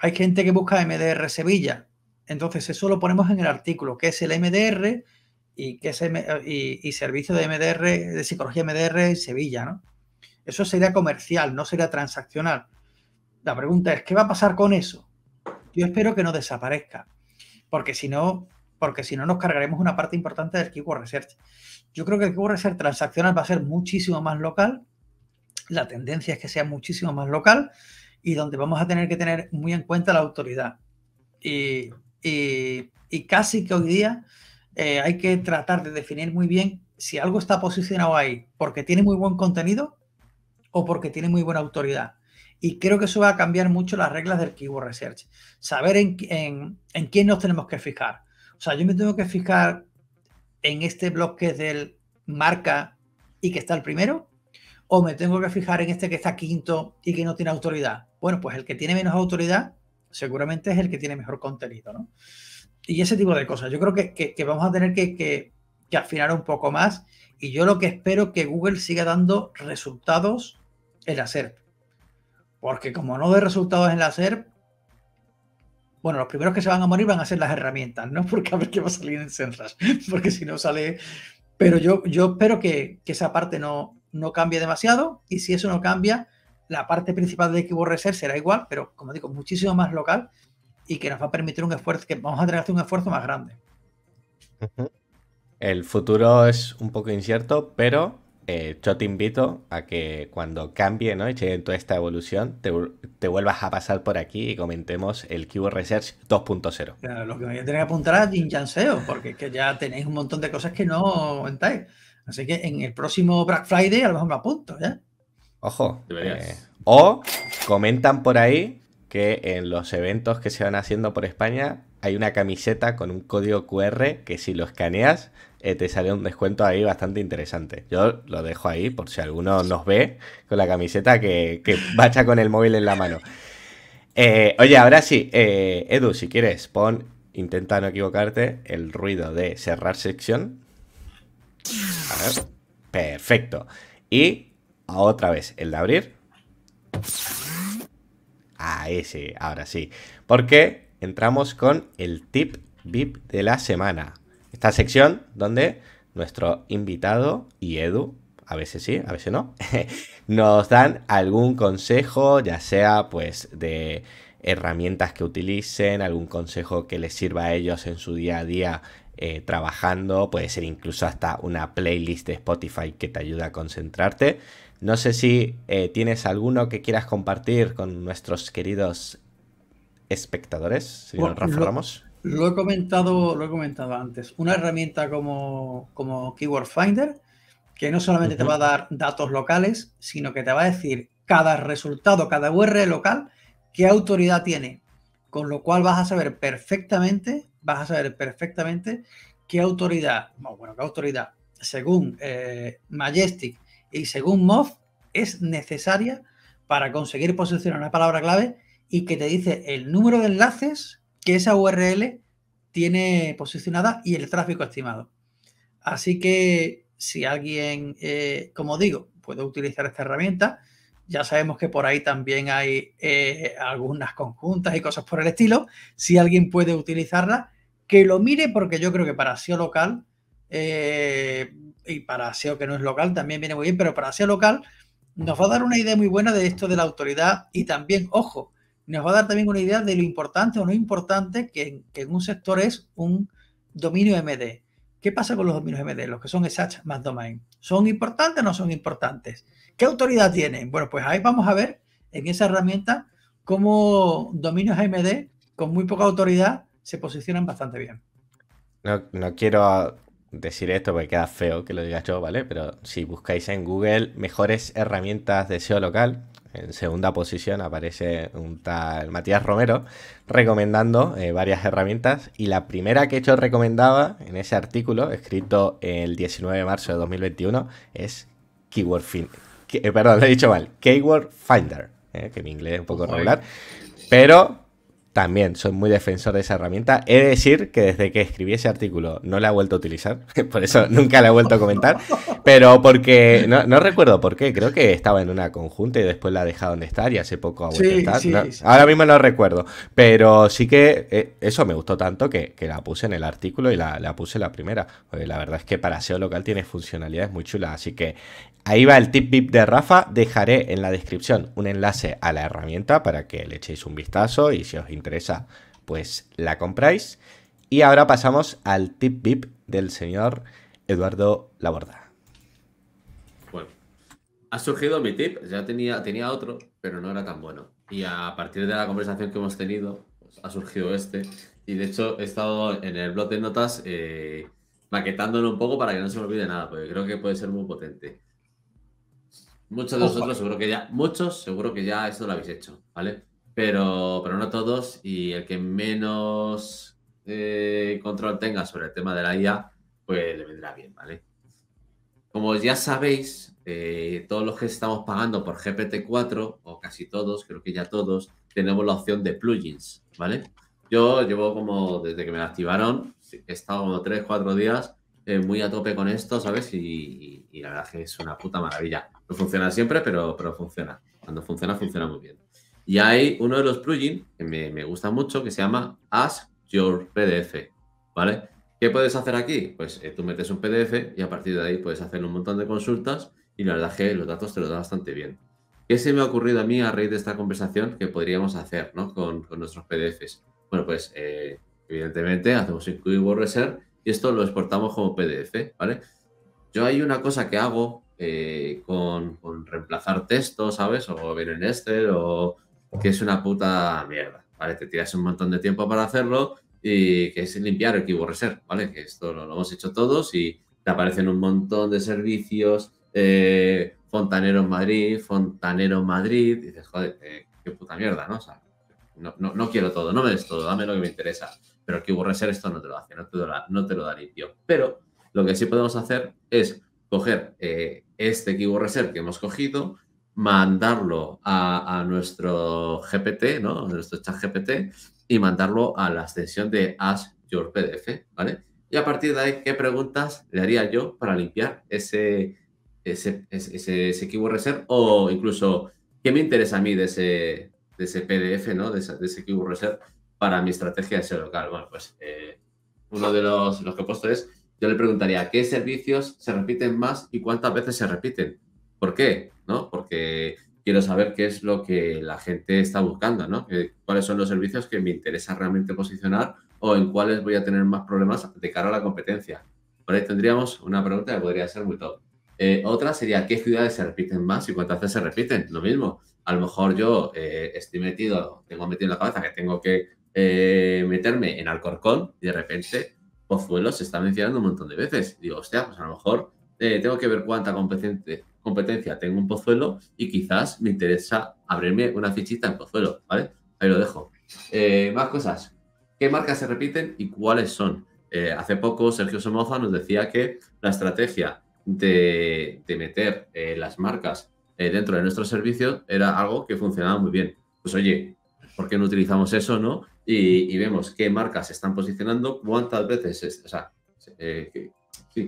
Hay gente que busca e MDR Sevilla. Entonces eso lo ponemos en el artículo, que es el e MDR y, que es y, servicio de e MDR, de psicología MDR Sevilla, ¿no? Eso sería comercial, no sería transaccional. La pregunta es, ¿qué va a pasar con eso? Yo espero que no desaparezca, porque si no, porque si no nos cargaremos una parte importante del keyword research. Yo creo que el keyword research transaccional va a ser muchísimo más local, la tendencia es que sea muchísimo más local y donde vamos a tener que tener muy en cuenta la autoridad. Y, casi que hoy día eh, hay que tratar de definir muy bien si algo está posicionado ahí porque tiene muy buen contenido o porque tiene muy buena autoridad. Y creo que eso va a cambiar mucho las reglas del Keyword Research. Saber en quién nos tenemos que fijar. O sea, yo me tengo que fijar en este bloque del marca y que está el primero, o me tengo que fijar en este que está quinto y que no tiene autoridad. Bueno, pues el que tiene menos autoridad seguramente es el que tiene mejor contenido, ¿no? Y ese tipo de cosas. Yo creo que, vamos a tener que, afinar un poco más y yo lo que espero que Google siga dando resultados en la SERP. Porque como no de resultados en la SERP, bueno, los primeros que se van a morir van a ser las herramientas, ¿no? <laughs> Porque a ver qué va a salir en Senras, porque si no sale... Pero yo, yo espero que, esa parte no, no cambie demasiado y si eso no cambia, la parte principal de Equipo Reset será igual, pero como digo, muchísimo más local y que nos va a permitir un esfuerzo, que vamos a tener que hacer un esfuerzo más grande.
El futuro es un poco incierto, pero eh, yo te invito a que cuando cambie, ¿no? en toda esta evolución, te, vuelvas a pasar por aquí y comentemos el keyword Research 2.0.
Claro, lo que voy a tener que apuntar a Jinjanseo, porque es que ya tenéis un montón de cosas que no comentáis. Así que en el próximo Black Friday a lo mejor me apunto, ¿ya?
Ojo. Eh, o comentan por ahí que en los eventos que se van haciendo por España hay una camiseta con un código QR que si lo escaneas eh, te sale un descuento ahí bastante interesante. Yo lo dejo ahí por si alguno nos ve con la camiseta que, que bacha con el móvil en la mano. Eh, oye, ahora sí, eh, Edu, si quieres, pon, intenta no equivocarte, el ruido de cerrar sección. A ver. Perfecto. Y otra vez, el de abrir. Ahí sí, ahora sí. Porque entramos con el tip VIP de la semana. Esta sección donde nuestro invitado y Edu, a veces sí, a veces no, <laughs> nos dan algún consejo, ya sea pues de herramientas que utilicen, algún consejo que les sirva a ellos en su día a día eh, trabajando, puede ser incluso hasta una playlist de Spotify que te ayuda a concentrarte. No sé si eh, tienes alguno que quieras compartir con nuestros queridos espectadores, si Rafa lo, Ramos?
Lo he, comentado, lo he comentado antes. Una herramienta como, como Keyword Finder, que no solamente te va a dar datos locales, sino que te va a decir cada resultado, cada URL local, qué autoridad tiene. Con lo cual vas a saber perfectamente, vas a saber perfectamente qué autoridad, bueno, qué autoridad, según eh, Majestic y según Moz, es necesaria para conseguir posicionar una palabra clave y que te dice el número de enlaces que esa URL tiene posicionada y el tráfico estimado. Así que si alguien, eh, como digo, puede utilizar esta herramienta, ya sabemos que por ahí también hay eh, algunas conjuntas y cosas por el estilo. Si alguien puede utilizarla, que lo mire porque yo creo que para SEO local eh, y para SEO que no es local también viene muy bien, pero para SEO local nos va a dar una idea muy buena de esto de la autoridad y también, ojo, nos va a dar también una idea de lo importante o no importante que, en un sector es un dominio MD. ¿Qué pasa con los dominios MD, los que son SH más domain? ¿Son importantes o no son importantes? ¿Qué autoridad tienen? Bueno, pues ahí vamos a ver en esa herramienta cómo dominios MD con muy poca autoridad se posicionan bastante bien.
No, no quiero decir esto porque queda feo que lo diga yo, ¿vale? Pero si buscáis en Google mejores herramientas de SEO local, en segunda posición aparece un tal Matías Romero recomendando eh, varias herramientas y la primera que hecho recomendaba en ese artículo escrito el 19 de marzo de 2021 es Keyword Finder. Eh, perdón, he dicho mal, Keyword Finder, eh, que en inglés es un poco regular, pero también soy muy defensor de esa herramienta. He de decir que desde que escribí ese artículo no la he vuelto a utilizar, <laughs> por eso nunca la he vuelto a comentar, <laughs> pero porque no, recuerdo por qué, creo que estaba en una conjunta y después la he dejado donde estar y hace poco ha vuelto a estar. Ahora mismo no recuerdo, pero sí que eh, eso me gustó tanto que, la puse en el artículo y la, la puse la primera. Porque la verdad es que para SEO local tiene funcionalidades muy chulas, así que Ahí va el tip VIP de Rafa, dejaré en la descripción un enlace a la herramienta para que le echéis un vistazo y si os interesa pues la compráis. Y ahora pasamos al tip VIP del señor Eduardo Laborda.
Bueno, ha surgido mi tip, ya tenía, tenía otro, pero no era tan bueno. Y a partir de la conversación que hemos tenido, pues, ha surgido este. Y de hecho he estado en el blog de notas eh, maquetándolo un poco para que no se me olvide nada, porque creo que puede ser muy potente. Muchos de vosotros seguro que ya, muchos seguro que ya esto lo habéis hecho, ¿vale? Pero, pero no todos y el que menos eh, control tenga sobre el tema de la IA, pues le vendrá bien, ¿vale? Como ya sabéis, eh, todos los que estamos pagando por GPT-4, o casi todos, creo que ya todos, tenemos la opción de plugins, ¿vale? Yo llevo como, desde que me activaron, he estado como 3, 4 días eh, muy a tope con esto, ¿sabes? Y, y, la verdad es que es una puta maravilla. No funciona siempre, pero, pero funciona. Cuando funciona, funciona muy bien. Y hay uno de los plugins que me, gusta mucho que se llama Ask Your PDF, ¿vale? ¿Qué puedes hacer aquí? Pues eh, tú metes un PDF y a partir de ahí puedes hacer un montón de consultas y la verdad que los datos te los da bastante bien. ¿Qué se me ha ocurrido a mí a raíz de esta conversación que podríamos hacer con, nuestros PDFs? Bueno, pues eh, evidentemente hacemos un keyword reserve y esto lo exportamos como PDF, ¿vale? Yo hay una cosa que hago eh, con, reemplazar texto, ¿sabes? O bien en Excel, o que es una puta mierda, ¿vale? Te tiras un montón de tiempo para hacerlo y que es limpiar el Keyword ¿vale? Que esto lo, hemos hecho todos y te aparecen un montón de servicios, eh, Fontanero Madrid, Fontanero Madrid, y dices, joder, qué puta mierda, ¿no? O sea, no, quiero todo, no me des todo, dame lo que me interesa. Pero el Keyword esto no te lo hace, no te lo, da, limpio. Pero lo que sí podemos hacer es coger eh, este keyword reserve que hemos cogido, mandarlo a, nuestro GPT, ¿no? nuestro chat GPT y mandarlo a la extensión de Ask Your PDF, ¿vale? Y a partir de ahí, ¿qué preguntas le haría yo para limpiar ese, ese, ese, keyword reserve? O incluso, ¿qué me interesa a mí de ese, de ese PDF, ¿no? De, ese keyword reserve para mi estrategia de SEO local. Bueno, pues eh, uno de los, los que he puesto es yo le preguntaría qué servicios se repiten más y cuántas veces se repiten. ¿Por qué? ¿No? Porque quiero saber qué es lo que la gente está buscando, ¿no? Eh, ¿Cuáles son los servicios que me interesa realmente posicionar o en cuáles voy a tener más problemas de cara a la competencia? Por ahí tendríamos una pregunta que podría ser muy top. Eh, otra sería qué ciudades se repiten más y cuántas veces se repiten. Lo mismo. A lo mejor yo eh, estoy metido, tengo metido en la cabeza que tengo que meterme en Alcorcón y de repente Pozuelo se está mencionando un montón de veces. Digo, hostia, pues a lo mejor eh, tengo que ver cuánta competente, competencia tengo en Pozuelo y quizás me interesa abrirme una fichita en Pozuelo, ¿vale? Ahí lo dejo. Eh, más cosas. ¿Qué marcas se repiten y cuáles son? Eh, hace poco Sergio Somoza nos decía que la estrategia de, de meter las marcas dentro de nuestro servicio era algo que funcionaba muy bien. Pues oye, ¿por qué no utilizamos eso, no? y, vemos qué marcas se están posicionando, cuántas veces, o sea, eh,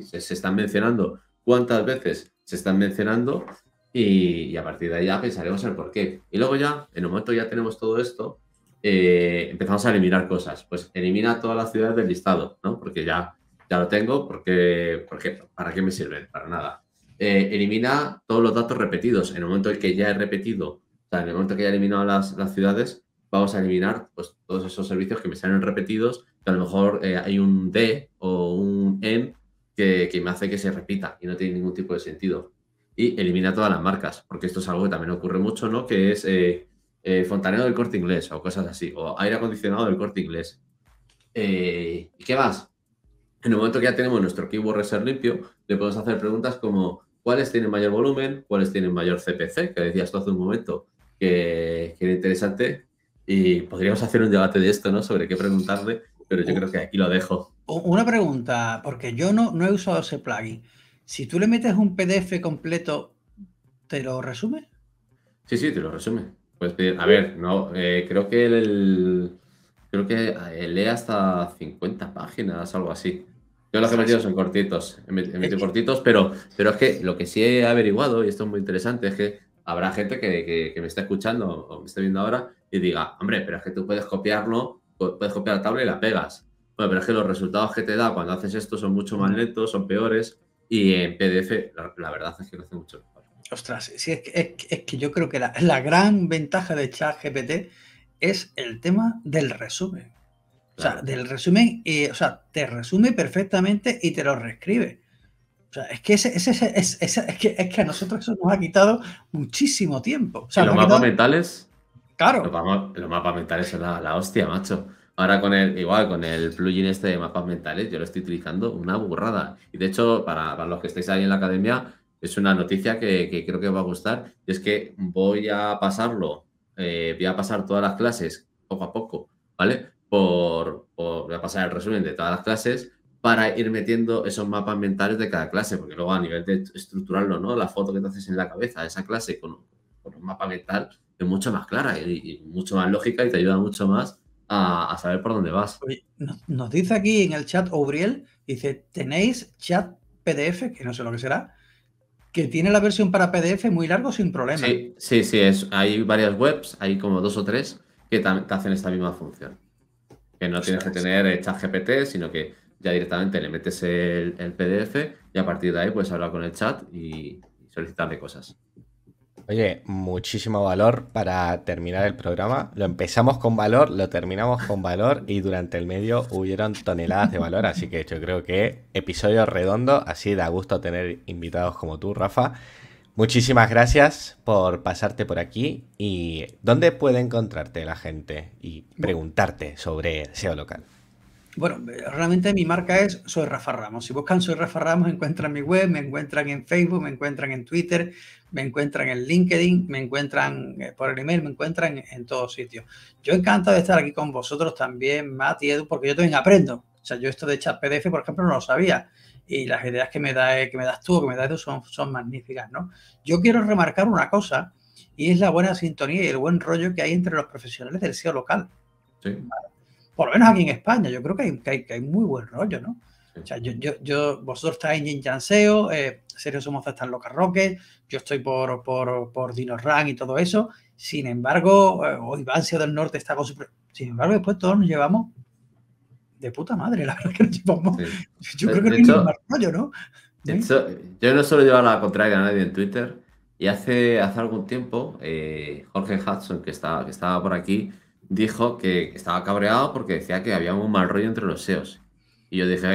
se, están mencionando, cuántas veces se están mencionando y, a partir de ahí ya pensaremos el por qué. Y luego ya, en el momento ya tenemos todo esto, eh, empezamos a eliminar cosas. Pues elimina todas las ciudades del listado, ¿no? Porque ya, ya lo tengo, porque, ejemplo ¿para qué me sirven? Para nada. Eh, elimina todos los datos repetidos. En el momento en que ya he repetido, o sea, en el momento que ya he eliminado las, las ciudades, vamos a eliminar pues, todos esos servicios que me salen repetidos, que a lo mejor eh, hay un D o un N que, me hace que se repita y no tiene ningún tipo de sentido. Y elimina todas las marcas, porque esto es algo que también ocurre mucho, ¿no? Que es eh, eh, fontanero del corte inglés o cosas así, o aire acondicionado del corte inglés. ¿Y qué más? En el momento que ya tenemos nuestro keyword reserve limpio, le podemos hacer preguntas como cuáles tienen mayor volumen, cuáles tienen mayor CPC, que decías tú hace un momento, que, que era interesante y podríamos hacer un debate de esto, ¿no? Sobre qué preguntarle, pero yo oh. creo que aquí lo dejo.
Una pregunta, porque yo no, no he usado ese plugin. Si tú le metes un PDF completo, ¿te lo resume?
Sí, sí, te lo resume. pues a ver, no, eh, creo que el, creo que eh, lee hasta 50 páginas, algo así. Yo que he metido son cortitos, he metido eh, cortitos, pero, pero es que lo que sí he averiguado, y esto es muy interesante, es que habrá gente que, me está escuchando o me está viendo ahora y diga, hombre, pero es que tú puedes copiarlo, puedes copiar la tabla y la pegas. Bueno, pero es que los resultados que te da cuando haces esto son mucho más mm. lentos, son peores y en PDF la, verdad es que lo hace mucho mejor.
Ostras, sí, es, que, es, yo creo que la, la, gran ventaja de ChatGPT es el tema del resumen. O sea, del resumen, eh, o sea, te resume perfectamente y te lo reescribe. O sea, es que, es, que, a nosotros eso nos ha quitado muchísimo tiempo. O los mapas
mentales. Claro. Los, mapas mentales son la, la, hostia, macho. Ahora con el, igual, con el plugin este de mapas mentales, yo lo estoy utilizando una burrada. Y de hecho, para, los que estáis ahí en la academia, es una noticia que, creo que os va a gustar. Y es que voy a pasarlo, eh, voy a pasar todas las clases poco a poco, ¿vale? Por, voy a pasar el resumen de todas las clases para ir metiendo esos mapas mentales de cada clase, porque luego a nivel de estructurarlo, ¿no? La foto que te haces en la cabeza de esa clase con, un mapa mental es mucho más clara y, mucho más lógica y te ayuda mucho más a, saber por dónde vas. nos, dice
aquí en el chat Obriel, dice, tenéis chat PDF, que no sé lo que será, que tiene la versión para PDF muy largo sin problema.
Sí, sí, es, hay varias webs, hay como dos o tres que te hacen esta misma función. Que no tienes que tener eh, chat GPT, sino que ya directamente le metes el, PDF y a partir de ahí puedes hablar con el chat y, y solicitarle cosas.
Oye, muchísimo valor para terminar el programa. Lo empezamos con valor, lo terminamos con valor y durante el medio hubieron toneladas de valor, así que yo creo que episodio redondo, así da gusto tener invitados como tú, Rafa. Muchísimas gracias por pasarte por aquí y ¿dónde puede encontrarte la gente y preguntarte sobre SEO local?
Bueno, eh, realmente mi marca es Soy Rafa Ramos. Si buscan Soy Rafa Ramos, encuentran mi web, me encuentran en Facebook, me encuentran en Twitter, me encuentran en LinkedIn, me encuentran eh, por el email, me encuentran en, todos sitios. Yo encantado de estar aquí con vosotros también, Matt y Edu, porque yo también aprendo. O sea, yo esto de echar PDF, por ejemplo, no lo sabía. Y las ideas que me, da, eh, que me das tú que me das tú son, magníficas, ¿no? Yo quiero remarcar una cosa, y es la buena sintonía y el buen rollo que hay entre los profesionales del SEO local. Sí por lo menos aquí en España, yo creo que hay, que muy buen rollo, ¿no? O sea, yo, vosotros estáis en Janseo, eh, Sergio Somoza está en Loca Rocket, yo estoy por, por, por Dino Run y todo eso. Sin embargo, hoy eh, Bancio del Norte está con su. Sin embargo, después todos nos llevamos de puta madre, la verdad que nos
llevamos. Yo creo que no hay más rollo, ¿no? yo no solo llevar la contraria a nadie en Twitter. Y hace, hace algún tiempo, eh, Jorge Hudson, que estaba, que estaba por aquí, dijo que estaba cabreado porque decía que había un mal rollo entre los SEOs. Y yo dije,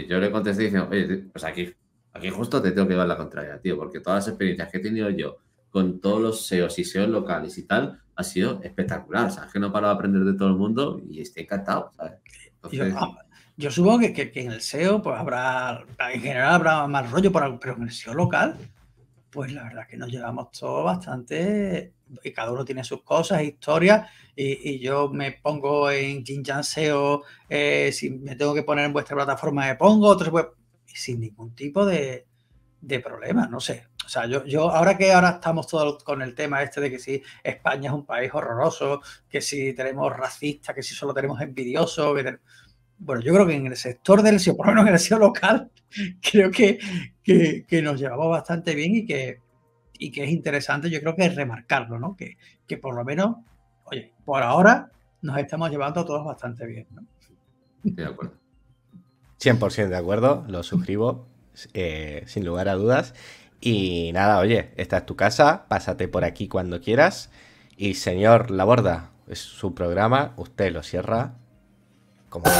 eh, yo le contesté diciendo, oye, pues aquí, aquí justo te tengo que dar la contraria, tío, porque todas las experiencias que he tenido yo con todos los SEOs y SEOs locales y tal, ha sido espectacular. O sea, es que no paro de aprender de todo el mundo y estoy encantado. Ah,
yo, supongo que, que, en el SEO, pues habrá, en general habrá más rollo, para, pero en el SEO local, pues la verdad que nos llevamos todos bastante, y cada uno tiene sus cosas, historias, y, yo me pongo en Kinjanseo, eh, si me tengo que poner en vuestra plataforma me pongo, otros pues, sin ningún tipo de, de problema, no sé. O sea, yo, yo ahora que ahora estamos todos con el tema este de que si España es un país horroroso, que si tenemos racistas, que si solo tenemos envidiosos, que bueno, yo creo que en el sector del SEO, por lo menos en el SEO local, <laughs> creo que, que, nos llevamos bastante bien y que, y que es interesante, yo creo que remarcarlo, ¿no? Que, que por lo menos, oye, por ahora nos estamos llevando todos bastante bien, ¿no?
De acuerdo.
100% de acuerdo, lo suscribo, eh, sin lugar a dudas. Y nada, oye, esta es tu casa, pásate por aquí cuando quieras. Y señor Laborda, es su programa, usted lo cierra como...